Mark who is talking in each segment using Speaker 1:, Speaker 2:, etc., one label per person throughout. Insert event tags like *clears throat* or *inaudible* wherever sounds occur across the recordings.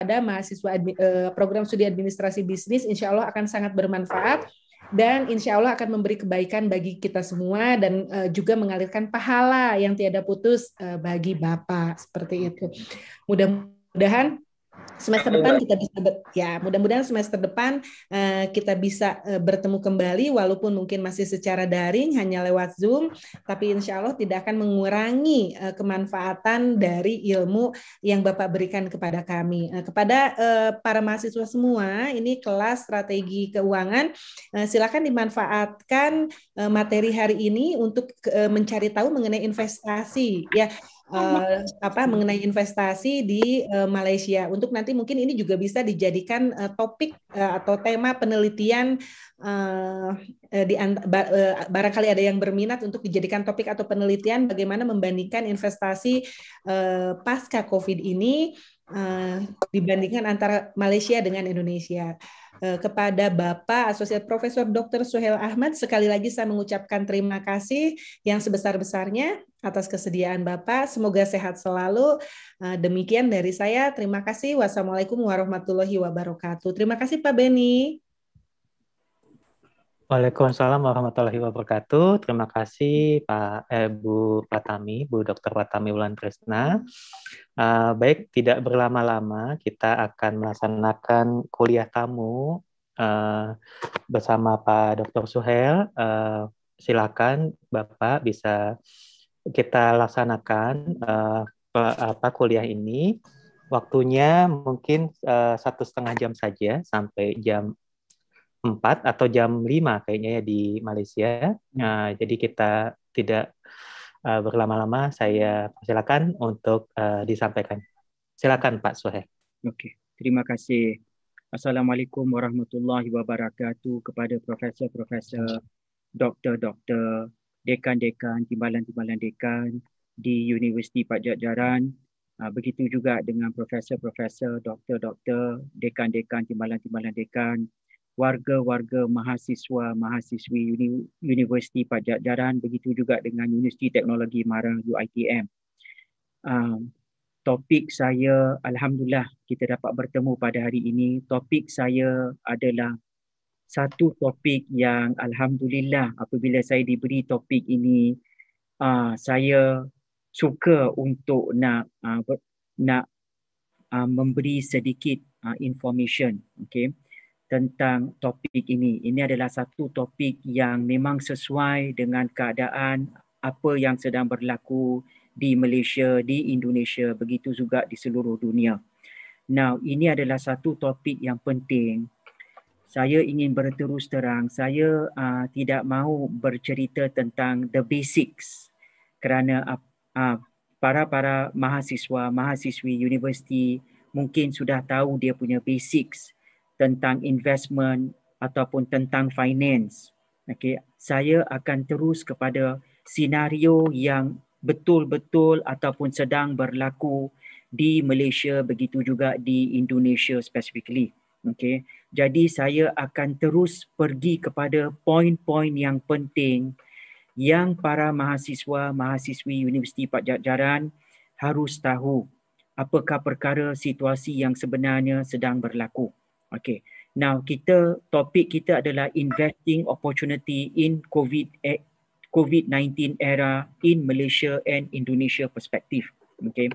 Speaker 1: kepada mahasiswa eh, program studi administrasi bisnis insya Allah akan sangat bermanfaat dan insya Allah akan memberi kebaikan bagi kita semua dan eh, juga mengalirkan pahala yang tiada putus eh, bagi Bapak seperti itu. Mudah-mudahan semester depan kita bisa ber, ya mudah-mudahan semester depan uh, kita bisa uh, bertemu kembali walaupun mungkin masih secara daring hanya lewat zoom tapi insya Allah tidak akan mengurangi uh, kemanfaatan dari ilmu yang bapak berikan kepada kami uh, kepada uh, para mahasiswa semua ini kelas strategi keuangan uh, silakan dimanfaatkan uh, materi hari ini untuk uh, mencari tahu mengenai investasi ya uh, apa mengenai investasi di uh, Malaysia. Untuk nanti mungkin ini juga bisa dijadikan uh, topik uh, atau tema penelitian uh, di uh, barangkali ada yang berminat untuk dijadikan topik atau penelitian bagaimana membandingkan investasi uh, pasca Covid ini uh, dibandingkan antara Malaysia dengan Indonesia. Eh, kepada Bapak Asosiat Profesor Dr. Suhel Ahmad sekali lagi saya mengucapkan terima kasih yang sebesar-besarnya atas kesediaan Bapak. Semoga sehat selalu. Eh, demikian dari saya. Terima kasih. Wassalamualaikum warahmatullahi wabarakatuh. Terima kasih Pak Beni.
Speaker 2: Waalaikumsalam warahmatullahi wabarakatuh. Terima kasih Pak eh, Bu Patami, Bu Dokter Patami Wulan Trisna. Uh, baik, tidak berlama-lama kita akan melaksanakan kuliah tamu uh, bersama Pak Dokter Suhel. Uh, silakan Bapak bisa kita laksanakan uh, apa kuliah ini. Waktunya mungkin satu setengah jam saja sampai jam 4 atau jam 5 kayaknya ya di Malaysia. Nah, hmm. jadi kita tidak uh, berlama-lama, saya silakan untuk uh, disampaikan. Silakan Pak Soeh.
Speaker 3: Oke, terima kasih. Assalamualaikum warahmatullahi wabarakatuh kepada profesor-profesor, doktor-doktor, dekan-dekan, timbalan-timbalan dekan di Universiti Pajajaran. Ah, begitu juga dengan profesor-profesor, doktor-doktor, dekan-dekan, timbalan-timbalan dekan, dekan timbalan timbalan dekan warga-warga mahasiswa mahasiswi uni, Universiti Pajajaran begitu juga dengan Universiti Teknologi Mara UiTM. Um, ah, topik saya alhamdulillah kita dapat bertemu pada hari ini. Topik saya adalah satu topik yang alhamdulillah apabila saya diberi topik ini uh, saya suka untuk nak uh, nak uh, memberi sedikit uh, information, okay? tentang topik ini. Ini adalah satu topik yang memang sesuai dengan keadaan apa yang sedang berlaku di Malaysia, di Indonesia, begitu juga di seluruh dunia. Now, ini adalah satu topik yang penting. Saya ingin berterus terang, saya uh, tidak mahu bercerita tentang the basics kerana uh, ah, para-para mahasiswa, mahasiswi universiti mungkin sudah tahu dia punya basics tentang investment ataupun tentang finance. Okay, saya akan terus kepada senario yang betul-betul ataupun sedang berlaku di Malaysia begitu juga di Indonesia specifically. Okay, Jadi saya akan terus pergi kepada poin-poin yang penting yang para mahasiswa, mahasiswi Universiti Pak Jajaran harus tahu apakah perkara situasi yang sebenarnya sedang berlaku. Okay. Now kita topik kita adalah investing opportunity in COVID eh, COVID-19 era in Malaysia and Indonesia perspective. Okay.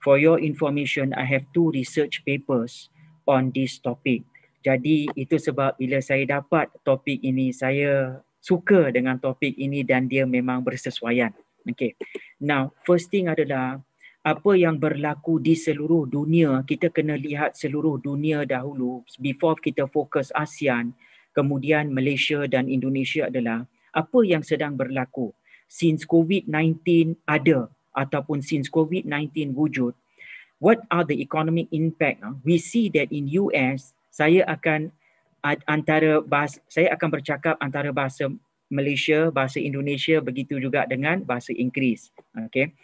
Speaker 3: For your information, I have two research papers on this topic. Jadi itu sebab bila saya dapat topik ini, saya suka dengan topik ini dan dia memang bersesuaian. Okay. Now, first thing adalah apa yang berlaku di seluruh dunia kita kena lihat seluruh dunia dahulu before kita fokus ASEAN kemudian Malaysia dan Indonesia adalah apa yang sedang berlaku since covid-19 ada ataupun since covid-19 wujud what are the economic impact we see that in US saya akan antara bahasa, saya akan bercakap antara bahasa Malaysia bahasa Indonesia begitu juga dengan bahasa Inggeris okay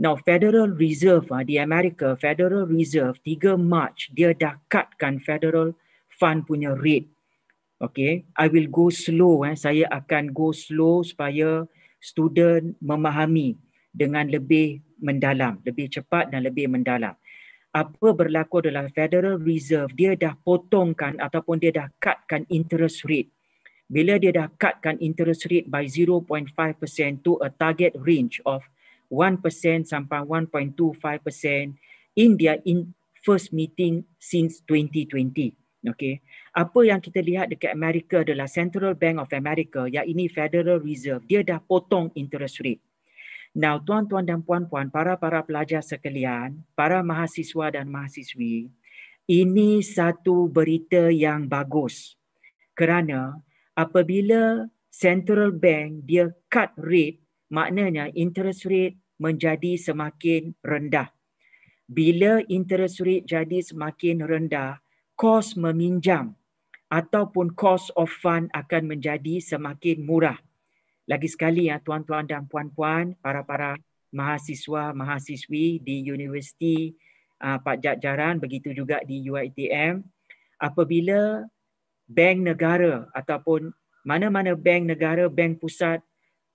Speaker 3: Now Federal Reserve uh, di Amerika, Federal Reserve 3 Mac dia dah cutkan federal fund punya rate. Okay, I will go slow. Eh. Saya akan go slow supaya student memahami dengan lebih mendalam, lebih cepat dan lebih mendalam. Apa berlaku adalah Federal Reserve dia dah potongkan ataupun dia dah cutkan interest rate. Bila dia dah cutkan interest rate by 0.5% to a target range of 1% sampai 1.25% in their in first meeting since 2020. Okay. Apa yang kita lihat dekat Amerika adalah Central Bank of America, yang ini Federal Reserve, dia dah potong interest rate. Now, tuan-tuan dan puan-puan, para-para pelajar sekalian, para mahasiswa dan mahasiswi, ini satu berita yang bagus. Kerana apabila Central Bank dia cut rate, maknanya interest rate menjadi semakin rendah. Bila interest rate jadi semakin rendah, kos meminjam ataupun cost of fund akan menjadi semakin murah. Lagi sekali ya tuan-tuan dan puan-puan, para-para mahasiswa, mahasiswi di Universiti uh, Pak Jajaran, begitu juga di UITM, apabila bank negara ataupun mana-mana bank negara, bank pusat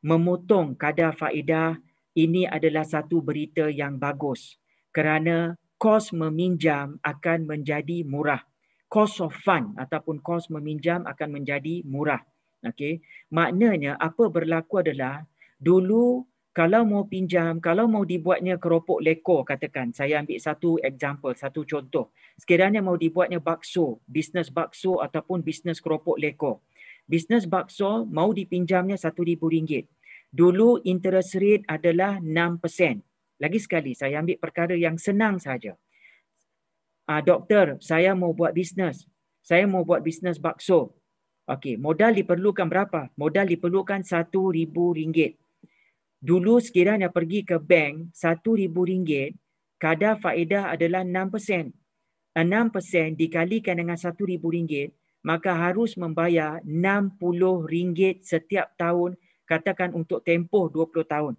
Speaker 3: memotong kadar faedah ini adalah satu berita yang bagus kerana kos meminjam akan menjadi murah. Cost of fund ataupun kos meminjam akan menjadi murah. Okay, Maknanya apa berlaku adalah dulu kalau mau pinjam, kalau mau dibuatnya keropok leko katakan, saya ambil satu example, satu contoh. Sekiranya mau dibuatnya bakso, bisnes bakso ataupun bisnes keropok leko. Bisnes bakso mau dipinjamnya RM1,000 dulu interest rate adalah 6%. Lagi sekali saya ambil perkara yang senang saja. Ah doktor, saya mau buat bisnes. Saya mau buat bisnes bakso. Okey, modal diperlukan berapa? Modal diperlukan RM1000. Dulu sekiranya pergi ke bank RM1000, kadar faedah adalah 6%. 6% dikalikan dengan RM1000, maka harus membayar RM60 setiap tahun katakan untuk tempoh 20 tahun.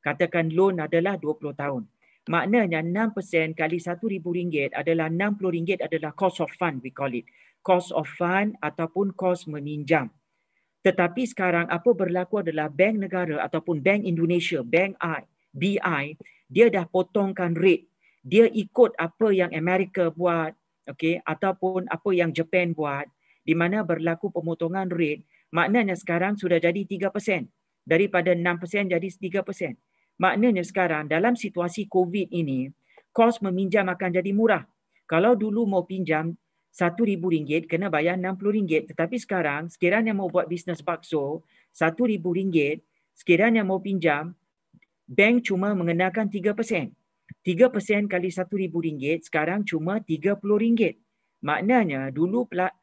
Speaker 3: Katakan loan adalah 20 tahun. Maknanya 6% kali RM1,000 adalah RM60 adalah cost of fund we call it. Cost of fund ataupun cost meminjam. Tetapi sekarang apa berlaku adalah bank negara ataupun bank Indonesia, bank I, BI, dia dah potongkan rate. Dia ikut apa yang Amerika buat, okay, ataupun apa yang Japan buat, di mana berlaku pemotongan rate maknanya sekarang sudah jadi 3% daripada 6% jadi 3%. Maknanya sekarang dalam situasi COVID ini, kos meminjam akan jadi murah. Kalau dulu mau pinjam RM1,000 kena bayar RM60. Tetapi sekarang sekiranya mau buat bisnes bakso RM1,000 sekiranya mau pinjam bank cuma mengenakan 3%. 3% kali RM1,000 sekarang cuma RM30. Maknanya dulu pelak,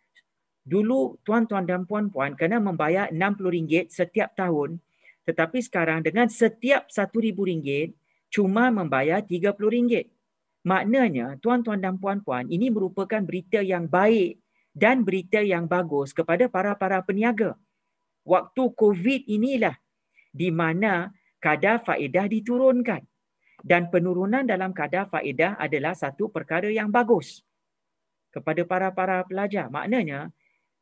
Speaker 3: Dulu tuan-tuan dan puan-puan kena membayar RM60 setiap tahun. Tetapi sekarang dengan setiap RM1,000 cuma membayar RM30. Maknanya tuan-tuan dan puan-puan ini merupakan berita yang baik dan berita yang bagus kepada para-para peniaga. Waktu COVID inilah di mana kadar faedah diturunkan dan penurunan dalam kadar faedah adalah satu perkara yang bagus kepada para-para pelajar. Maknanya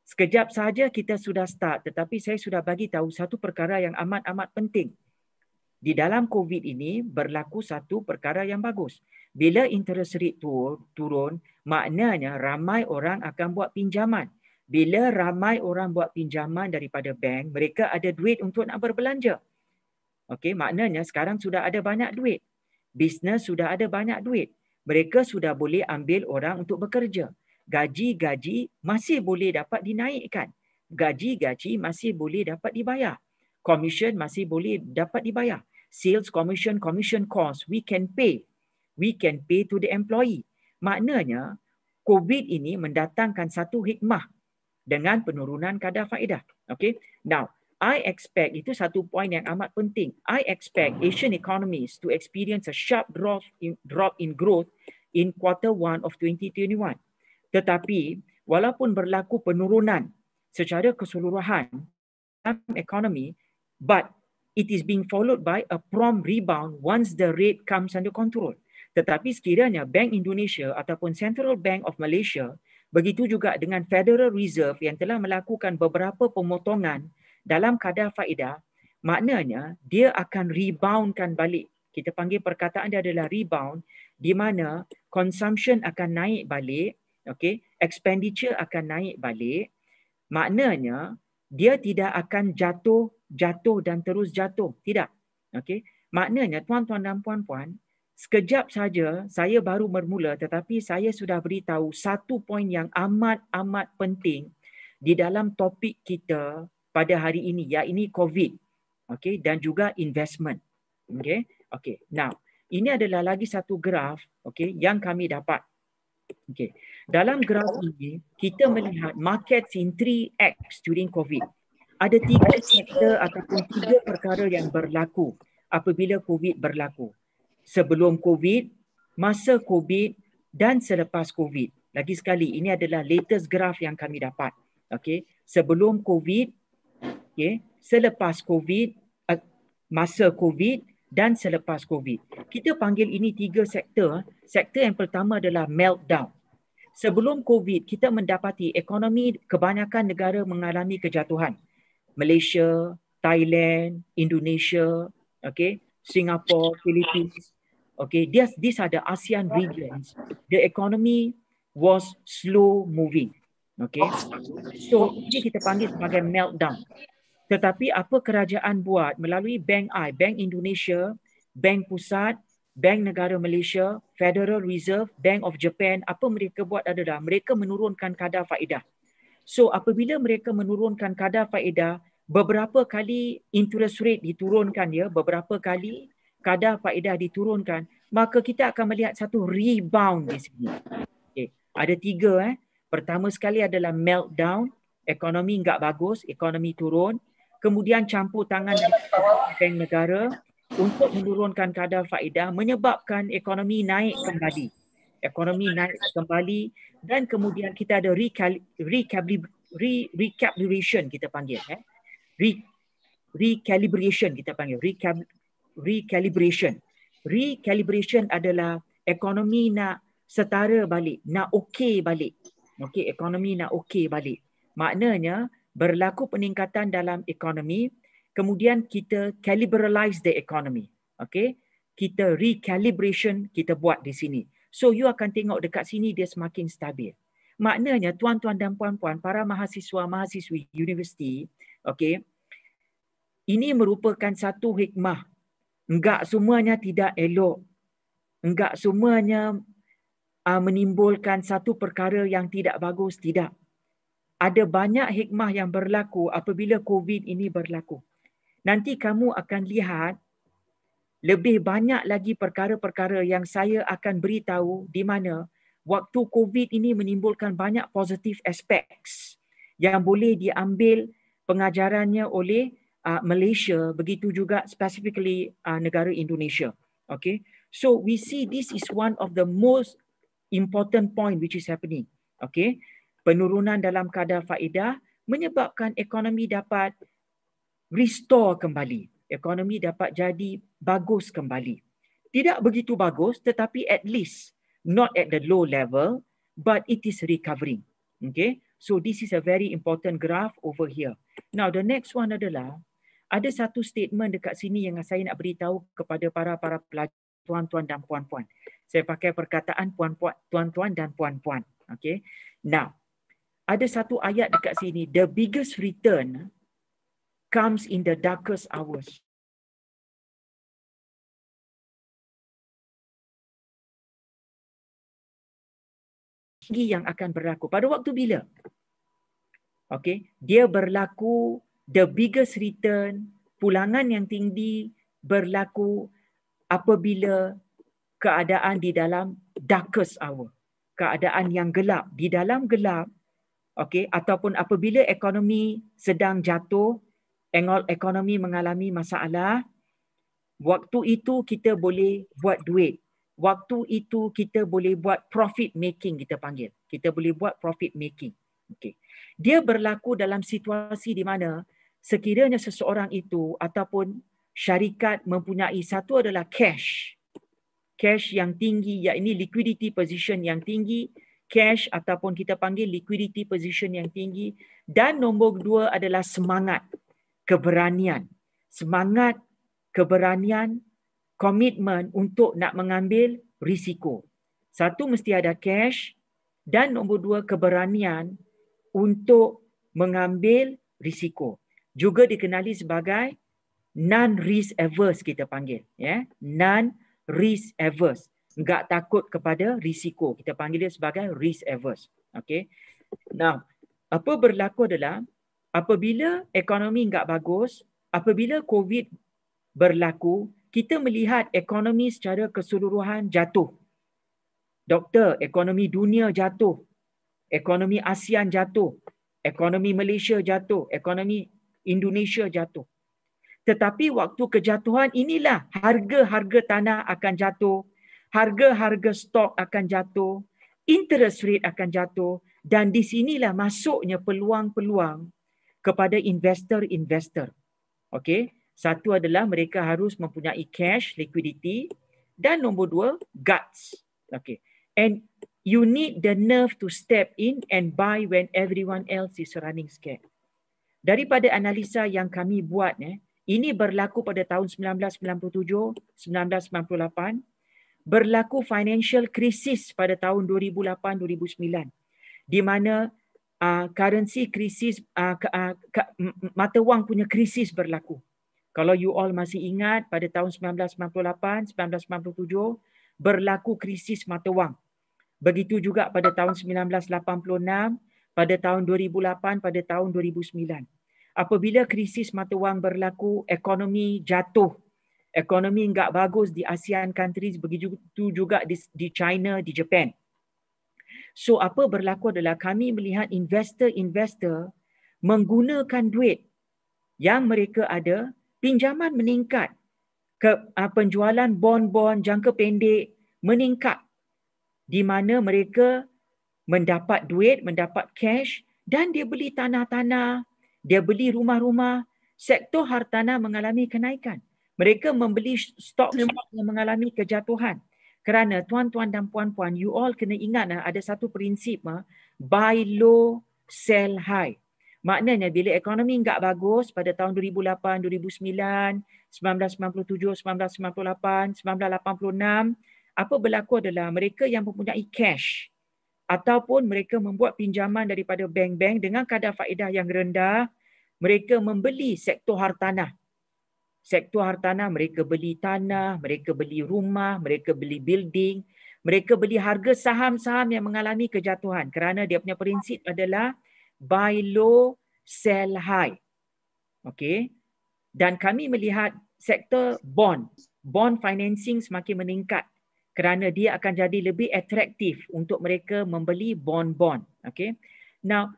Speaker 3: Sekejap saja kita sudah start tetapi saya sudah bagi tahu satu perkara yang amat-amat penting. Di dalam COVID ini berlaku satu perkara yang bagus. Bila interest rate tu, turun, maknanya ramai orang akan buat pinjaman. Bila ramai orang buat pinjaman daripada bank, mereka ada duit untuk nak berbelanja. Okey, maknanya sekarang sudah ada banyak duit. Bisnes sudah ada banyak duit. Mereka sudah boleh ambil orang untuk bekerja gaji-gaji masih boleh dapat dinaikkan. Gaji-gaji masih boleh dapat dibayar. Commission masih boleh dapat dibayar. Sales commission, commission cost, we can pay. We can pay to the employee. Maknanya, COVID ini mendatangkan satu hikmah dengan penurunan kadar faedah. Okay. Now, I expect, itu satu poin yang amat penting. I expect Asian economies to experience a sharp drop in, drop in growth in quarter one of 2021. Tetapi walaupun berlaku penurunan secara keseluruhan dalam ekonomi, but it is being followed by a prompt rebound once the rate comes under control. Tetapi sekiranya Bank Indonesia ataupun Central Bank of Malaysia begitu juga dengan Federal Reserve yang telah melakukan beberapa pemotongan dalam kadar faedah, maknanya dia akan reboundkan balik. Kita panggil perkataan dia adalah rebound di mana consumption akan naik balik okay, expenditure akan naik balik. Maknanya dia tidak akan jatuh, jatuh dan terus jatuh. Tidak. Okay. Maknanya tuan-tuan dan puan-puan, sekejap saja saya baru bermula tetapi saya sudah beritahu satu poin yang amat-amat penting di dalam topik kita pada hari ini, yakni COVID. Okay. Dan juga investment. Okay. Okay. Now, ini adalah lagi satu graf okay, yang kami dapat. Okay. Dalam graf ini, kita melihat market in 3X during COVID. Ada tiga sektor ataupun tiga perkara yang berlaku apabila COVID berlaku. Sebelum COVID, masa COVID dan selepas COVID. Lagi sekali, ini adalah latest graf yang kami dapat. Okay. Sebelum COVID, okay, selepas COVID, eh, masa COVID dan selepas COVID. Kita panggil ini tiga sektor. Sektor yang pertama adalah meltdown. Sebelum COVID, kita mendapati ekonomi kebanyakan negara mengalami kejatuhan. Malaysia, Thailand, Indonesia, okay, Singapore, Philippines. Okay, these, these are the ASEAN regions. The economy was slow moving. Okay, so ini kita panggil sebagai meltdown. Tetapi apa kerajaan buat melalui Bank I, Bank Indonesia, Bank Pusat, Bank Negara Malaysia, Federal Reserve, Bank of Japan, apa mereka buat adalah mereka menurunkan kadar faedah. So apabila mereka menurunkan kadar faedah, beberapa kali interest rate diturunkan ya, beberapa kali kadar faedah diturunkan, maka kita akan melihat satu rebound di sini. Okay. Ada tiga. Eh. Pertama sekali adalah meltdown. Ekonomi enggak bagus, ekonomi turun. Kemudian campur tangan di bank negara untuk menurunkan kadar faedah menyebabkan ekonomi naik kembali. Ekonomi naik kembali dan kemudian kita ada recalibration kita panggil. Eh? Re- recalibration kita panggil. Recal- recalibration. Recalibration adalah ekonomi nak setara balik, nak okey balik. Okey, ekonomi nak okey balik. Maknanya berlaku peningkatan dalam ekonomi Kemudian kita calibralize the economy. Okay. Kita recalibration kita buat di sini. So you akan tengok dekat sini dia semakin stabil. Maknanya tuan-tuan dan puan-puan, para mahasiswa-mahasiswi universiti, okay, ini merupakan satu hikmah. Enggak semuanya tidak elok. Enggak semuanya uh, menimbulkan satu perkara yang tidak bagus. Tidak. Ada banyak hikmah yang berlaku apabila COVID ini berlaku nanti kamu akan lihat lebih banyak lagi perkara-perkara yang saya akan beritahu di mana waktu COVID ini menimbulkan banyak positif aspek yang boleh diambil pengajarannya oleh uh, Malaysia begitu juga specifically uh, negara Indonesia. Okay, so we see this is one of the most important point which is happening. Okay, penurunan dalam kadar faedah menyebabkan ekonomi dapat restore kembali. Ekonomi dapat jadi bagus kembali. Tidak begitu bagus tetapi at least not at the low level but it is recovering. Okay. So this is a very important graph over here. Now the next one adalah ada satu statement dekat sini yang saya nak beritahu kepada para-para pelajar tuan-tuan dan puan-puan. Saya pakai perkataan puan-puan, tuan-tuan dan puan-puan. Okay. Now, ada satu ayat dekat sini. The biggest return comes in the darkest hours.
Speaker 4: Tinggi yang akan
Speaker 3: berlaku. Pada waktu bila? Okay. Dia berlaku, the biggest return, pulangan yang tinggi berlaku apabila keadaan di dalam darkest hour. Keadaan yang gelap. Di dalam gelap, okay, ataupun apabila ekonomi sedang jatuh, ekonomi mengalami masalah, waktu itu kita boleh buat duit. Waktu itu kita boleh buat profit making kita panggil. Kita boleh buat profit making. Okey. Dia berlaku dalam situasi di mana sekiranya seseorang itu ataupun syarikat mempunyai satu adalah cash. Cash yang tinggi, yakni liquidity position yang tinggi, cash ataupun kita panggil liquidity position yang tinggi dan nombor dua adalah semangat keberanian, semangat, keberanian, komitmen untuk nak mengambil risiko. Satu mesti ada cash dan nombor dua keberanian untuk mengambil risiko. Juga dikenali sebagai non risk averse kita panggil, ya. Yeah? Non risk averse. Enggak takut kepada risiko. Kita panggil dia sebagai risk averse. Okay. Now, apa berlaku adalah apabila ekonomi enggak bagus, apabila COVID berlaku, kita melihat ekonomi secara keseluruhan jatuh. Doktor, ekonomi dunia jatuh. Ekonomi ASEAN jatuh. Ekonomi Malaysia jatuh. Ekonomi Indonesia jatuh. Tetapi waktu kejatuhan inilah harga-harga tanah akan jatuh. Harga-harga stok akan jatuh. Interest rate akan jatuh. Dan di sinilah masuknya peluang-peluang kepada investor-investor. Okey, satu adalah mereka harus mempunyai cash, liquidity dan nombor dua, guts. Okey. And you need the nerve to step in and buy when everyone else is running scared. Daripada analisa yang kami buat, eh, ini berlaku pada tahun 1997, 1998, berlaku financial crisis pada tahun 2008-2009 di mana Ah, currency krisis uh, uh, mata wang punya krisis berlaku. Kalau you all masih ingat pada tahun 1998, 1997 berlaku krisis mata wang. Begitu juga pada tahun 1986, pada tahun 2008, pada tahun 2009. Apabila krisis mata wang berlaku, ekonomi jatuh. Ekonomi enggak bagus di ASEAN countries, begitu juga di, di China, di Japan. So apa berlaku adalah kami melihat investor-investor menggunakan duit yang mereka ada, pinjaman meningkat. Ke uh, penjualan bon-bon jangka pendek meningkat. Di mana mereka mendapat duit, mendapat cash dan dia beli tanah-tanah, dia beli rumah-rumah, sektor hartanah mengalami kenaikan. Mereka membeli stok yang mengalami kejatuhan. Kerana tuan-tuan dan puan-puan, you all kena ingat ada satu prinsip ah, buy low, sell high. Maknanya bila ekonomi enggak bagus pada tahun 2008, 2009, 1997, 1998, 1986, apa berlaku adalah mereka yang mempunyai cash ataupun mereka membuat pinjaman daripada bank-bank dengan kadar faedah yang rendah, mereka membeli sektor hartanah sektor hartanah, mereka beli tanah, mereka beli rumah, mereka beli building, mereka beli harga saham-saham yang mengalami kejatuhan kerana dia punya prinsip adalah buy low, sell high. okay? Dan kami melihat sektor bond, bond financing semakin meningkat kerana dia akan jadi lebih atraktif untuk mereka membeli bond-bond. okay? Now,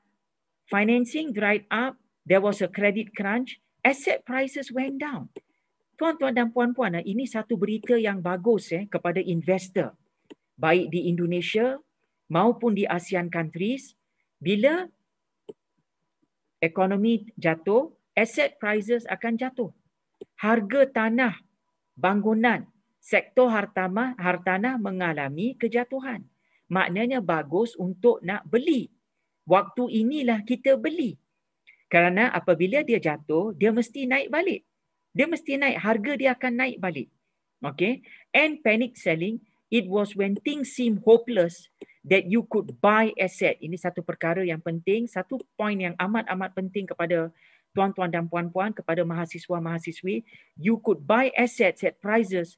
Speaker 3: financing dried up, there was a credit crunch asset prices went down. Tuan-tuan dan puan-puan, ah, ini satu berita yang bagus eh, kepada investor. Baik di Indonesia maupun di ASEAN countries. Bila ekonomi jatuh, asset prices akan jatuh. Harga tanah, bangunan, sektor hartama, hartanah mengalami kejatuhan. Maknanya bagus untuk nak beli. Waktu inilah kita beli. Kerana apabila dia jatuh, dia mesti naik balik. Dia mesti naik, harga dia akan naik balik. Okay? And panic selling, it was when things seem hopeless that you could buy asset. Ini satu perkara yang penting, satu point yang amat-amat penting kepada tuan-tuan dan puan-puan, kepada mahasiswa-mahasiswi. You could buy assets at prices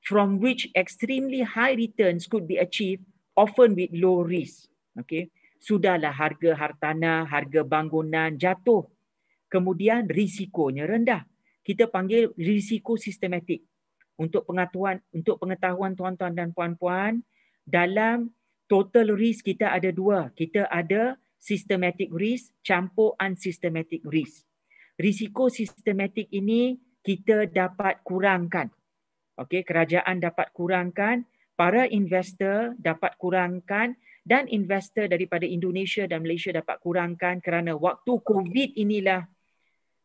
Speaker 3: from which extremely high returns could be achieved, often with low risk. Okay? sudahlah harga hartanah, harga bangunan jatuh. Kemudian risikonya rendah. Kita panggil risiko sistematik. Untuk pengetahuan, untuk pengetahuan tuan-tuan dan puan-puan, dalam total risk kita ada dua. Kita ada systematic risk, campur unsystematic risk. Risiko sistematik ini kita dapat kurangkan. Okey, kerajaan dapat kurangkan, para investor dapat kurangkan dan investor daripada Indonesia dan Malaysia dapat kurangkan kerana waktu COVID inilah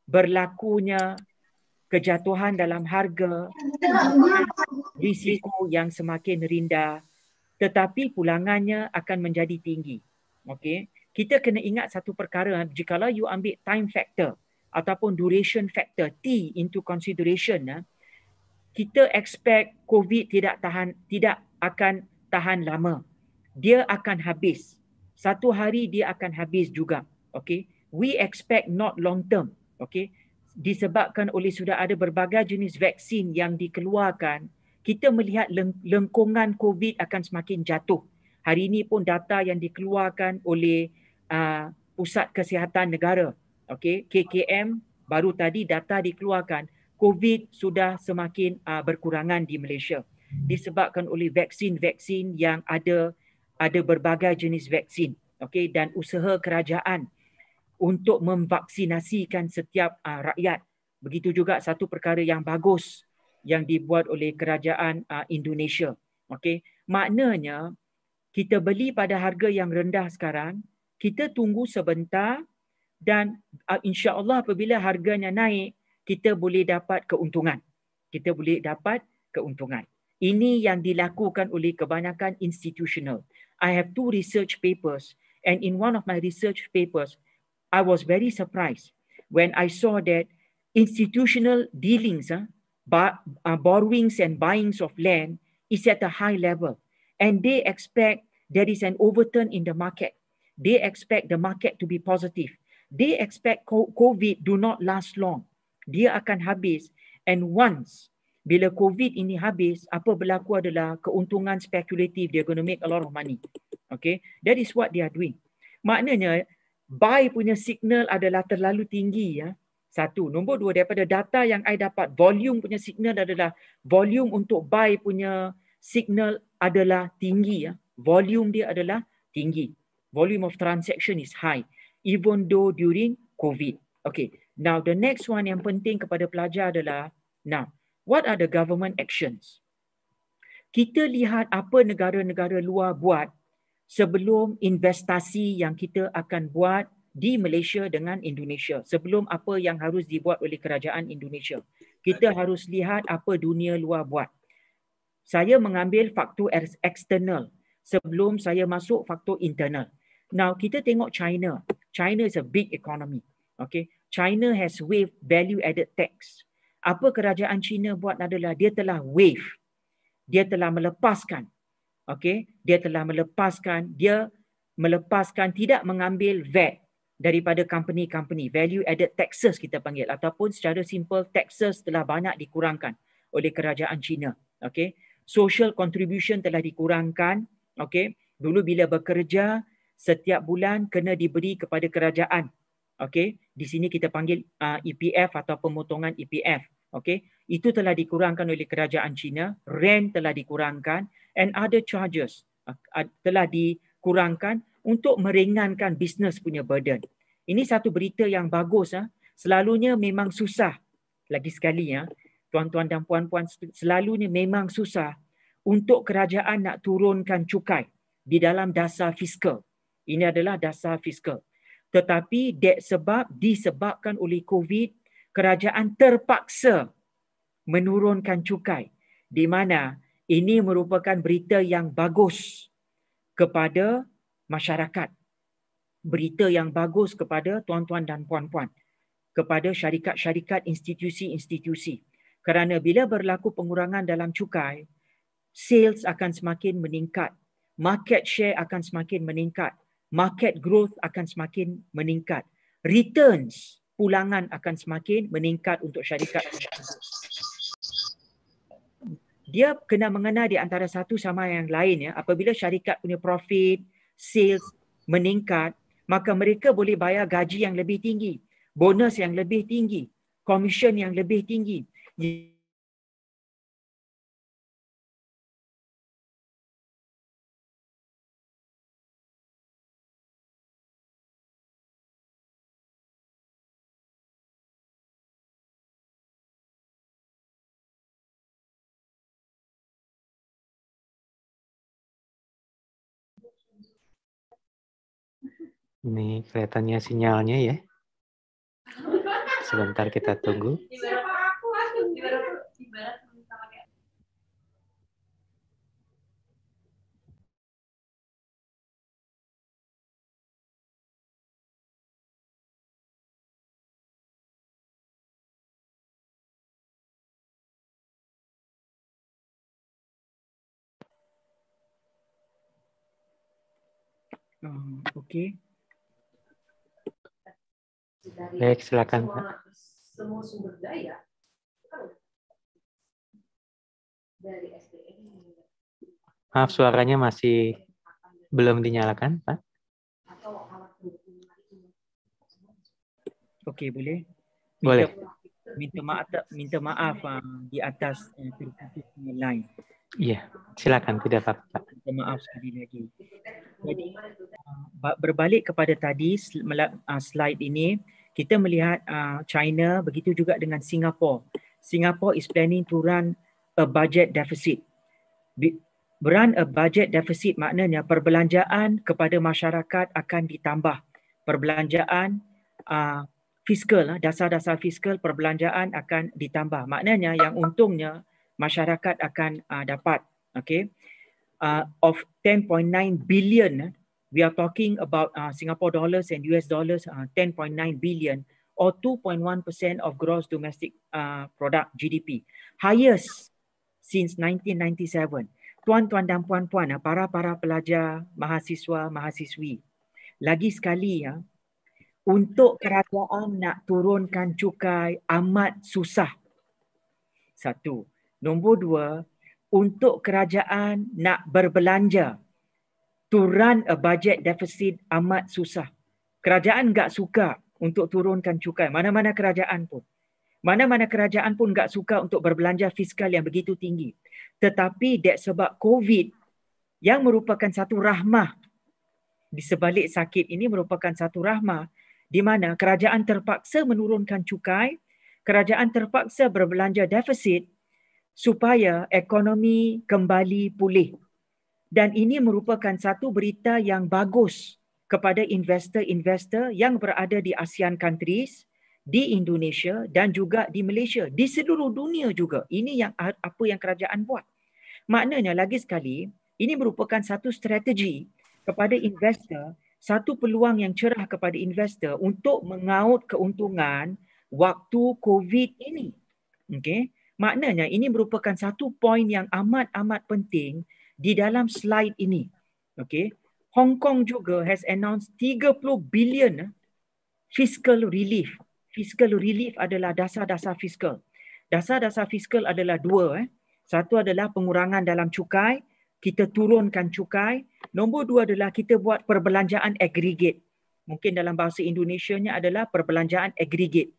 Speaker 3: berlakunya kejatuhan dalam harga risiko yang semakin rendah tetapi pulangannya akan menjadi tinggi. Okay, Kita kena ingat satu perkara eh. jika you ambil time factor ataupun duration factor T into consideration eh, kita expect COVID tidak tahan tidak akan tahan lama dia akan habis. Satu hari dia akan habis juga. Okay. We expect not long term. Okay. Disebabkan oleh sudah ada berbagai jenis vaksin yang dikeluarkan, kita melihat lengkungan COVID akan semakin jatuh. Hari ini pun data yang dikeluarkan oleh uh, Pusat Kesihatan Negara, okay, KKM, baru tadi data dikeluarkan, COVID sudah semakin uh, berkurangan di Malaysia disebabkan oleh vaksin-vaksin yang ada ada berbagai jenis vaksin okay, dan usaha kerajaan untuk memvaksinasikan setiap uh, rakyat begitu juga satu perkara yang bagus yang dibuat oleh kerajaan uh, Indonesia okay. maknanya kita beli pada harga yang rendah sekarang kita tunggu sebentar dan uh, insyaallah apabila harganya naik kita boleh dapat keuntungan kita boleh dapat keuntungan ini yang dilakukan oleh kebanyakan institutional. I have two research papers and in one of my research papers, I was very surprised when I saw that institutional dealings, uh, uh, borrowings and buyings of land is at a high level and they expect there is an overturn in the market. They expect the market to be positive. They expect COVID do not last long. Dia akan habis and once bila COVID ini habis, apa berlaku adalah keuntungan spekulatif. They're going to make a lot of money. Okay, that is what they are doing. Maknanya, buy punya signal adalah terlalu tinggi ya. Satu. Nombor dua, daripada data yang I dapat, volume punya signal adalah volume untuk buy punya signal adalah tinggi ya. Volume dia adalah tinggi. Volume of transaction is high. Even though during COVID. Okay. Now the next one yang penting kepada pelajar adalah now what are the government actions? Kita lihat apa negara-negara luar buat sebelum investasi yang kita akan buat di Malaysia dengan Indonesia. Sebelum apa yang harus dibuat oleh kerajaan Indonesia. Kita harus lihat apa dunia luar buat. Saya mengambil faktor external sebelum saya masuk faktor internal. Now kita tengok China. China is a big economy. Okay. China has waived value added tax apa kerajaan China buat adalah dia telah wave. Dia telah melepaskan. Okey, dia telah melepaskan, dia melepaskan tidak mengambil VAT daripada company-company value added taxes kita panggil ataupun secara simple taxes telah banyak dikurangkan oleh kerajaan China. Okey. Social contribution telah dikurangkan. Okey. Dulu bila bekerja setiap bulan kena diberi kepada kerajaan okey di sini kita panggil uh, EPF atau pemotongan EPF okey itu telah dikurangkan oleh kerajaan China rent telah dikurangkan and other charges uh, telah dikurangkan untuk meringankan bisnes punya burden. Ini satu berita yang bagus. Ah. Selalunya memang susah. Lagi sekali, ya, tuan-tuan dan puan-puan, selalunya memang susah untuk kerajaan nak turunkan cukai di dalam dasar fiskal. Ini adalah dasar fiskal tetapi dek sebab disebabkan oleh COVID, kerajaan terpaksa menurunkan cukai. Di mana ini merupakan berita yang bagus kepada masyarakat. Berita yang bagus kepada tuan-tuan dan puan-puan. Kepada syarikat-syarikat institusi-institusi. Kerana bila berlaku pengurangan dalam cukai, sales akan semakin meningkat. Market share akan semakin meningkat market growth akan semakin meningkat. Returns pulangan akan semakin meningkat untuk syarikat. Dia kena mengenal di antara satu sama yang lain ya. Apabila syarikat punya profit, sales meningkat, maka mereka boleh bayar gaji yang lebih tinggi, bonus yang lebih tinggi, komisen yang lebih tinggi.
Speaker 4: Ini kelihatannya sinyalnya ya. Sebentar kita tunggu. Oke dari Baik, silakan. Semua, semua sumber daya dari SDM.
Speaker 2: Maaf, suaranya masih belum dinyalakan, Pak. Oke, boleh? Minta, boleh.
Speaker 3: Minta maaf, minta maaf di atas terputusnya eh, line.
Speaker 2: Iya, silakan tidak apa-apa.
Speaker 4: Maaf sekali lagi. Jadi
Speaker 3: uh, berbalik kepada tadi uh, slide ini, kita melihat uh, China begitu juga dengan Singapore. Singapore is planning to run a budget deficit. Run a budget deficit maknanya perbelanjaan kepada masyarakat akan ditambah. Perbelanjaan uh, fiskal, lah, dasar-dasar fiskal perbelanjaan akan ditambah. Maknanya yang untungnya masyarakat akan uh, dapat okay uh, of 10.9 billion eh, we are talking about uh, Singapore dollars and US dollars uh, 10.9 billion or 2.1% of gross domestic uh, product GDP highest since 1997 tuan-tuan dan puan-puan uh, para para pelajar mahasiswa mahasiswi lagi sekali ya untuk kerajaan nak turunkan cukai amat susah satu Nombor dua, untuk kerajaan nak berbelanja, to run a budget deficit amat susah. Kerajaan tak suka untuk turunkan cukai. Mana-mana kerajaan pun. Mana-mana kerajaan pun tak suka untuk berbelanja fiskal yang begitu tinggi. Tetapi that sebab COVID yang merupakan satu rahmah di sebalik sakit ini merupakan satu rahmah di mana kerajaan terpaksa menurunkan cukai, kerajaan terpaksa berbelanja defisit supaya ekonomi kembali pulih. Dan ini merupakan satu berita yang bagus kepada investor-investor yang berada di ASEAN countries, di Indonesia dan juga di Malaysia, di seluruh dunia juga. Ini yang apa yang kerajaan buat. Maknanya lagi sekali, ini merupakan satu strategi kepada investor, satu peluang yang cerah kepada investor untuk mengaut keuntungan waktu COVID ini. Okey. Maknanya ini merupakan satu poin yang amat-amat penting di dalam slide ini. Okay. Hong Kong juga has announced 30 billion eh, fiscal relief. Fiscal relief adalah dasar-dasar fiskal. Dasar-dasar fiskal adalah dua. Eh. Satu adalah pengurangan dalam cukai. Kita turunkan cukai. Nombor dua adalah kita buat perbelanjaan aggregate. Mungkin dalam bahasa Indonesia adalah perbelanjaan aggregate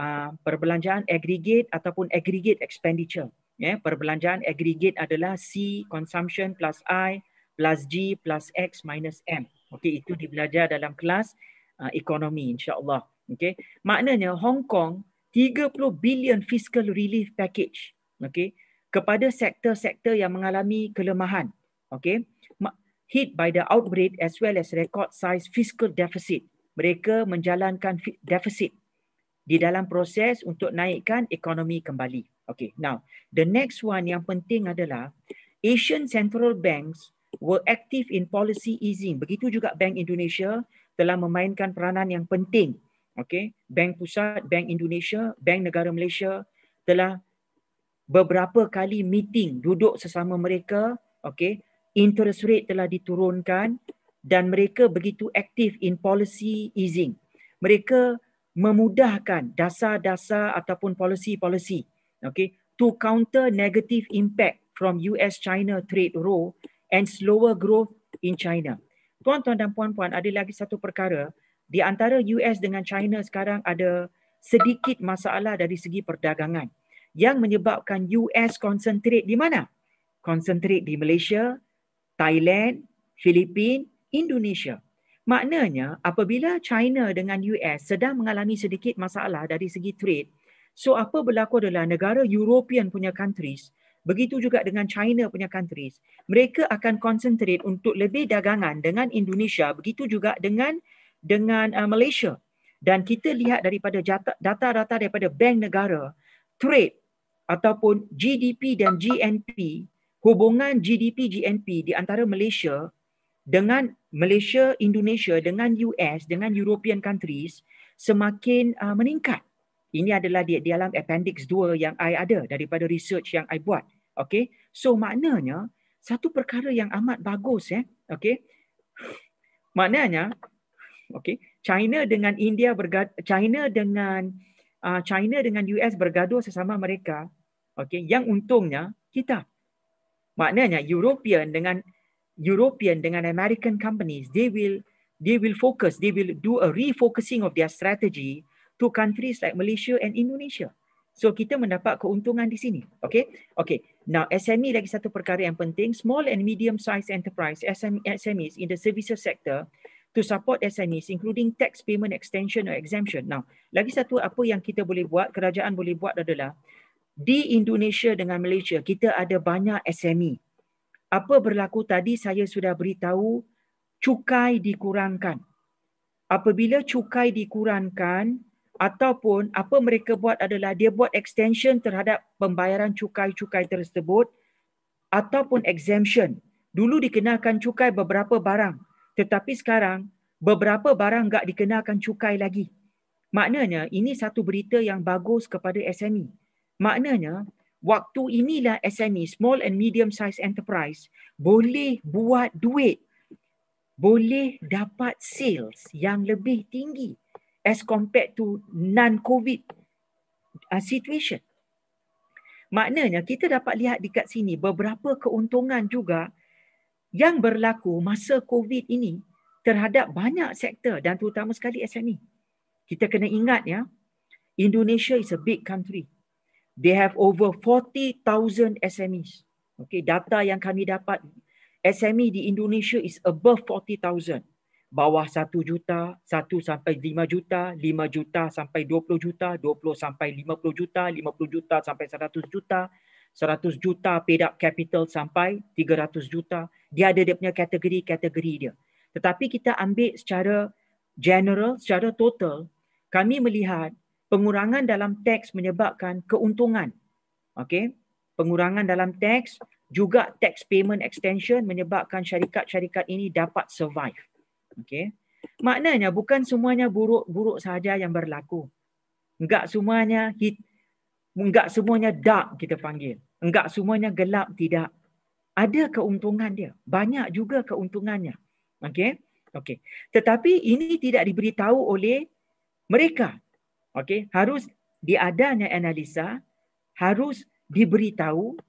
Speaker 3: uh, perbelanjaan aggregate ataupun aggregate expenditure. Yeah, perbelanjaan aggregate adalah C consumption plus I plus G plus X minus M. Okey, itu dibelajar dalam kelas uh, ekonomi insyaallah. allah Okey. Maknanya Hong Kong 30 billion fiscal relief package. Okey. Kepada sektor-sektor yang mengalami kelemahan. Okey. Hit by the outbreak as well as record size fiscal deficit. Mereka menjalankan deficit di dalam proses untuk naikkan ekonomi kembali. Okay, now the next one yang penting adalah Asian Central Banks were active in policy easing. Begitu juga Bank Indonesia telah memainkan peranan yang penting. Okay, Bank Pusat, Bank Indonesia, Bank Negara Malaysia telah beberapa kali meeting duduk sesama mereka. Okay, interest rate telah diturunkan dan mereka begitu aktif in policy easing. Mereka memudahkan dasar-dasar ataupun polisi-polisi okay, to counter negative impact from US-China trade row and slower growth in China. Tuan-tuan dan puan-puan, ada lagi satu perkara. Di antara US dengan China sekarang ada sedikit masalah dari segi perdagangan yang menyebabkan US concentrate di mana? Concentrate di Malaysia, Thailand, Filipina, Indonesia. Maknanya apabila China dengan US sedang mengalami sedikit masalah dari segi trade, so apa berlaku adalah negara European punya countries, begitu juga dengan China punya countries, mereka akan concentrate untuk lebih dagangan dengan Indonesia, begitu juga dengan dengan uh, Malaysia. Dan kita lihat daripada data-data daripada bank negara, trade ataupun GDP dan GNP, hubungan GDP-GNP di antara Malaysia dengan Malaysia, Indonesia, dengan US, dengan European countries semakin uh, meningkat. Ini adalah di, di dalam appendix 2 yang I ada daripada research yang I buat. Okay? So maknanya satu perkara yang amat bagus eh. Okay? Maknanya okay, China dengan India bergad China dengan uh, China dengan US bergaduh sesama mereka. Okay? Yang untungnya kita. Maknanya European dengan European dengan American companies, they will they will focus, they will do a refocusing of their strategy to countries like Malaysia and Indonesia. So kita mendapat keuntungan di sini. Okay, okay. Now SME lagi satu perkara yang penting, small and medium size enterprise SME, SMEs in the services sector to support SMEs including tax payment extension or exemption. Now, lagi satu apa yang kita boleh buat, kerajaan boleh buat adalah di Indonesia dengan Malaysia, kita ada banyak SME apa berlaku tadi saya sudah beritahu cukai dikurangkan. Apabila cukai dikurangkan ataupun apa mereka buat adalah dia buat extension terhadap pembayaran cukai-cukai tersebut ataupun exemption. Dulu dikenakan cukai beberapa barang tetapi sekarang beberapa barang tidak dikenakan cukai lagi. Maknanya ini satu berita yang bagus kepada SME. Maknanya waktu inilah SME small and medium size enterprise boleh buat duit boleh dapat sales yang lebih tinggi as compared to non covid uh, situation maknanya kita dapat lihat dekat sini beberapa keuntungan juga yang berlaku masa covid ini terhadap banyak sektor dan terutama sekali SME kita kena ingat ya Indonesia is a big country they have over 40,000 SMEs. Okay, data yang kami dapat, SME di Indonesia is above 40,000. Bawah 1 juta, 1 sampai 5 juta, 5 juta sampai 20 juta, 20 sampai 50 juta, 50 juta sampai 100 juta, 100 juta paid up capital sampai 300 juta. Dia ada dia punya kategori-kategori dia. Tetapi kita ambil secara general, secara total, kami melihat pengurangan dalam teks menyebabkan keuntungan. okay? pengurangan dalam teks juga tax payment extension menyebabkan syarikat-syarikat ini dapat survive. okay? Maknanya bukan semuanya buruk-buruk saja yang berlaku. Enggak semuanya hit enggak semuanya dark kita panggil. Enggak semuanya gelap tidak. Ada keuntungan dia. Banyak juga keuntungannya. okay? Okay. Tetapi ini tidak diberitahu oleh mereka Okey, harus diadanya analisa, harus diberitahu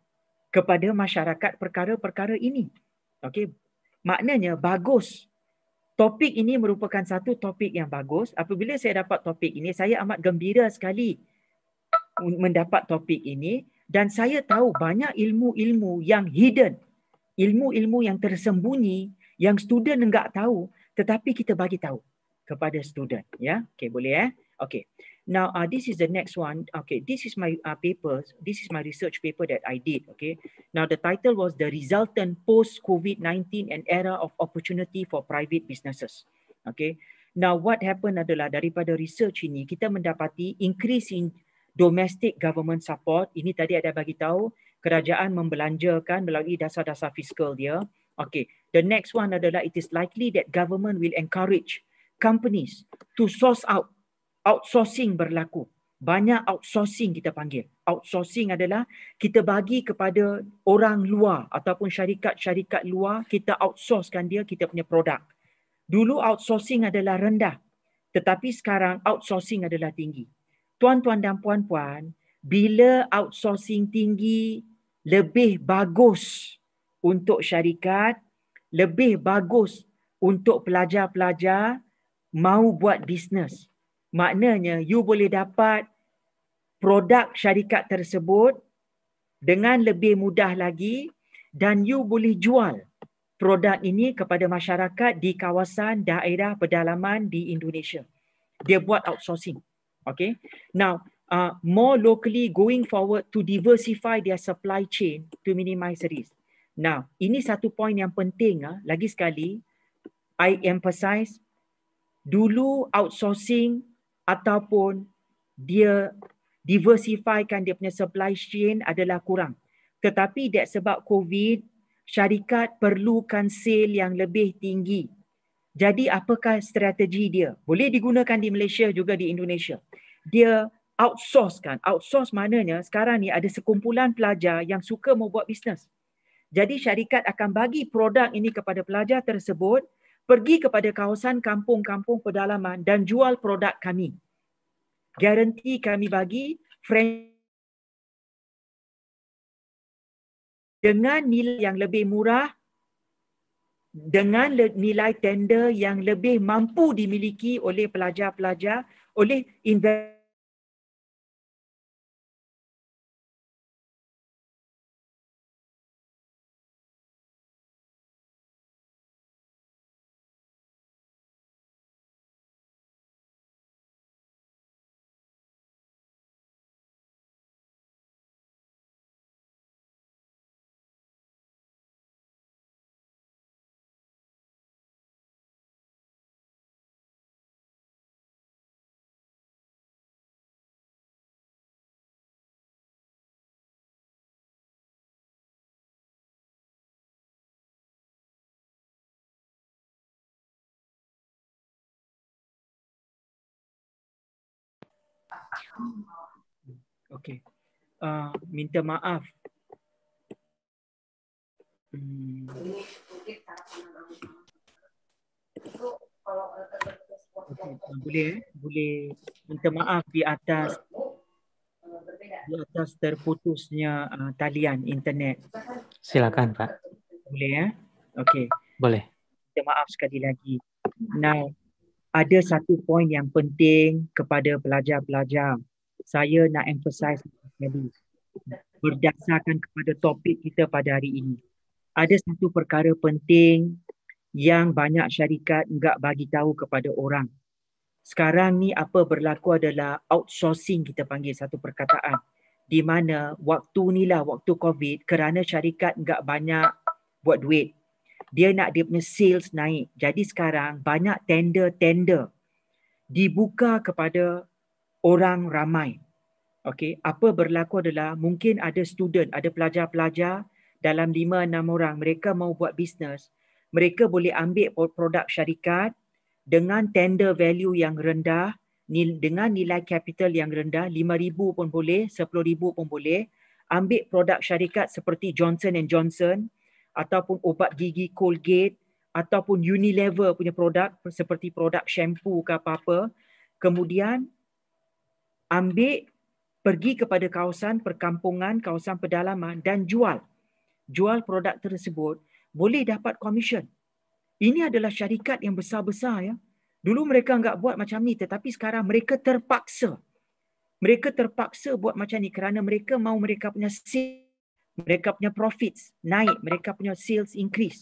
Speaker 3: kepada masyarakat perkara-perkara ini. Okey, maknanya bagus. Topik ini merupakan satu topik yang bagus. Apabila saya dapat topik ini, saya amat gembira sekali mendapat topik ini dan saya tahu banyak ilmu-ilmu yang hidden, ilmu-ilmu yang tersembunyi yang student enggak tahu tetapi kita bagi tahu kepada student ya. Okey, boleh eh? Ya? Okay. Now, uh, this is the next one. Okay, this is my uh, paper. This is my research paper that I did. Okay. Now, the title was The Resultant Post-COVID-19 and Era of Opportunity for Private Businesses. Okay. Now, what happened adalah daripada research ini, kita mendapati increase in domestic government support. Ini tadi ada bagi tahu kerajaan membelanjakan melalui dasar-dasar fiskal dia. Okay. The next one adalah it is likely that government will encourage companies to source out outsourcing berlaku. Banyak outsourcing kita panggil. Outsourcing adalah kita bagi kepada orang luar ataupun syarikat-syarikat luar, kita outsourcekan dia kita punya produk. Dulu outsourcing adalah rendah. Tetapi sekarang outsourcing adalah tinggi. Tuan-tuan dan puan-puan, bila outsourcing tinggi, lebih bagus untuk syarikat, lebih bagus untuk pelajar-pelajar mau buat bisnes maknanya you boleh dapat produk syarikat tersebut dengan lebih mudah lagi dan you boleh jual produk ini kepada masyarakat di kawasan daerah pedalaman di Indonesia. Dia buat outsourcing. Okay. Now, uh, more locally going forward to diversify their supply chain to minimize risk. Now, ini satu poin yang penting. Uh, lagi sekali, I emphasize, dulu outsourcing ataupun dia diversifikan dia punya supply chain adalah kurang. Tetapi that sebab COVID, syarikat perlukan sale yang lebih tinggi. Jadi apakah strategi dia? Boleh digunakan di Malaysia juga di Indonesia. Dia outsource kan. Outsource maknanya sekarang ni ada sekumpulan pelajar yang suka membuat bisnes. Jadi syarikat akan bagi produk ini kepada pelajar tersebut pergi kepada kawasan kampung-kampung pedalaman dan jual produk kami. Garanti kami bagi dengan nilai yang lebih murah dengan nilai tender yang lebih mampu dimiliki oleh pelajar-pelajar oleh investor Okay. Uh, minta maaf. Hmm. Okay. Boleh, eh? boleh minta maaf di atas di atas terputusnya uh, talian internet.
Speaker 2: Silakan Pak. Boleh ya? Okay. Boleh.
Speaker 3: Minta maaf sekali lagi. Now, ada satu poin yang penting kepada pelajar-pelajar. Saya nak emphasize sekali berdasarkan kepada topik kita pada hari ini. Ada satu perkara penting yang banyak syarikat enggak bagi tahu kepada orang. Sekarang ni apa berlaku adalah outsourcing kita panggil satu perkataan di mana waktu ni lah waktu COVID kerana syarikat enggak banyak buat duit dia nak dia punya sales naik. Jadi sekarang banyak tender-tender dibuka kepada orang ramai. Okey, apa berlaku adalah mungkin ada student, ada pelajar-pelajar dalam lima enam orang mereka mau buat bisnes, mereka boleh ambil produk syarikat dengan tender value yang rendah, dengan nilai capital yang rendah, lima ribu pun boleh, sepuluh ribu pun boleh, ambil produk syarikat seperti Johnson and Johnson, ataupun ubat gigi Colgate ataupun Unilever punya produk seperti produk shampoo ke apa-apa. Kemudian ambil pergi kepada kawasan perkampungan, kawasan pedalaman dan jual. Jual produk tersebut boleh dapat komisen. Ini adalah syarikat yang besar-besar ya. Dulu mereka enggak buat macam ni tetapi sekarang mereka terpaksa. Mereka terpaksa buat macam ni kerana mereka mahu mereka punya sales mereka punya profits naik, mereka punya sales increase.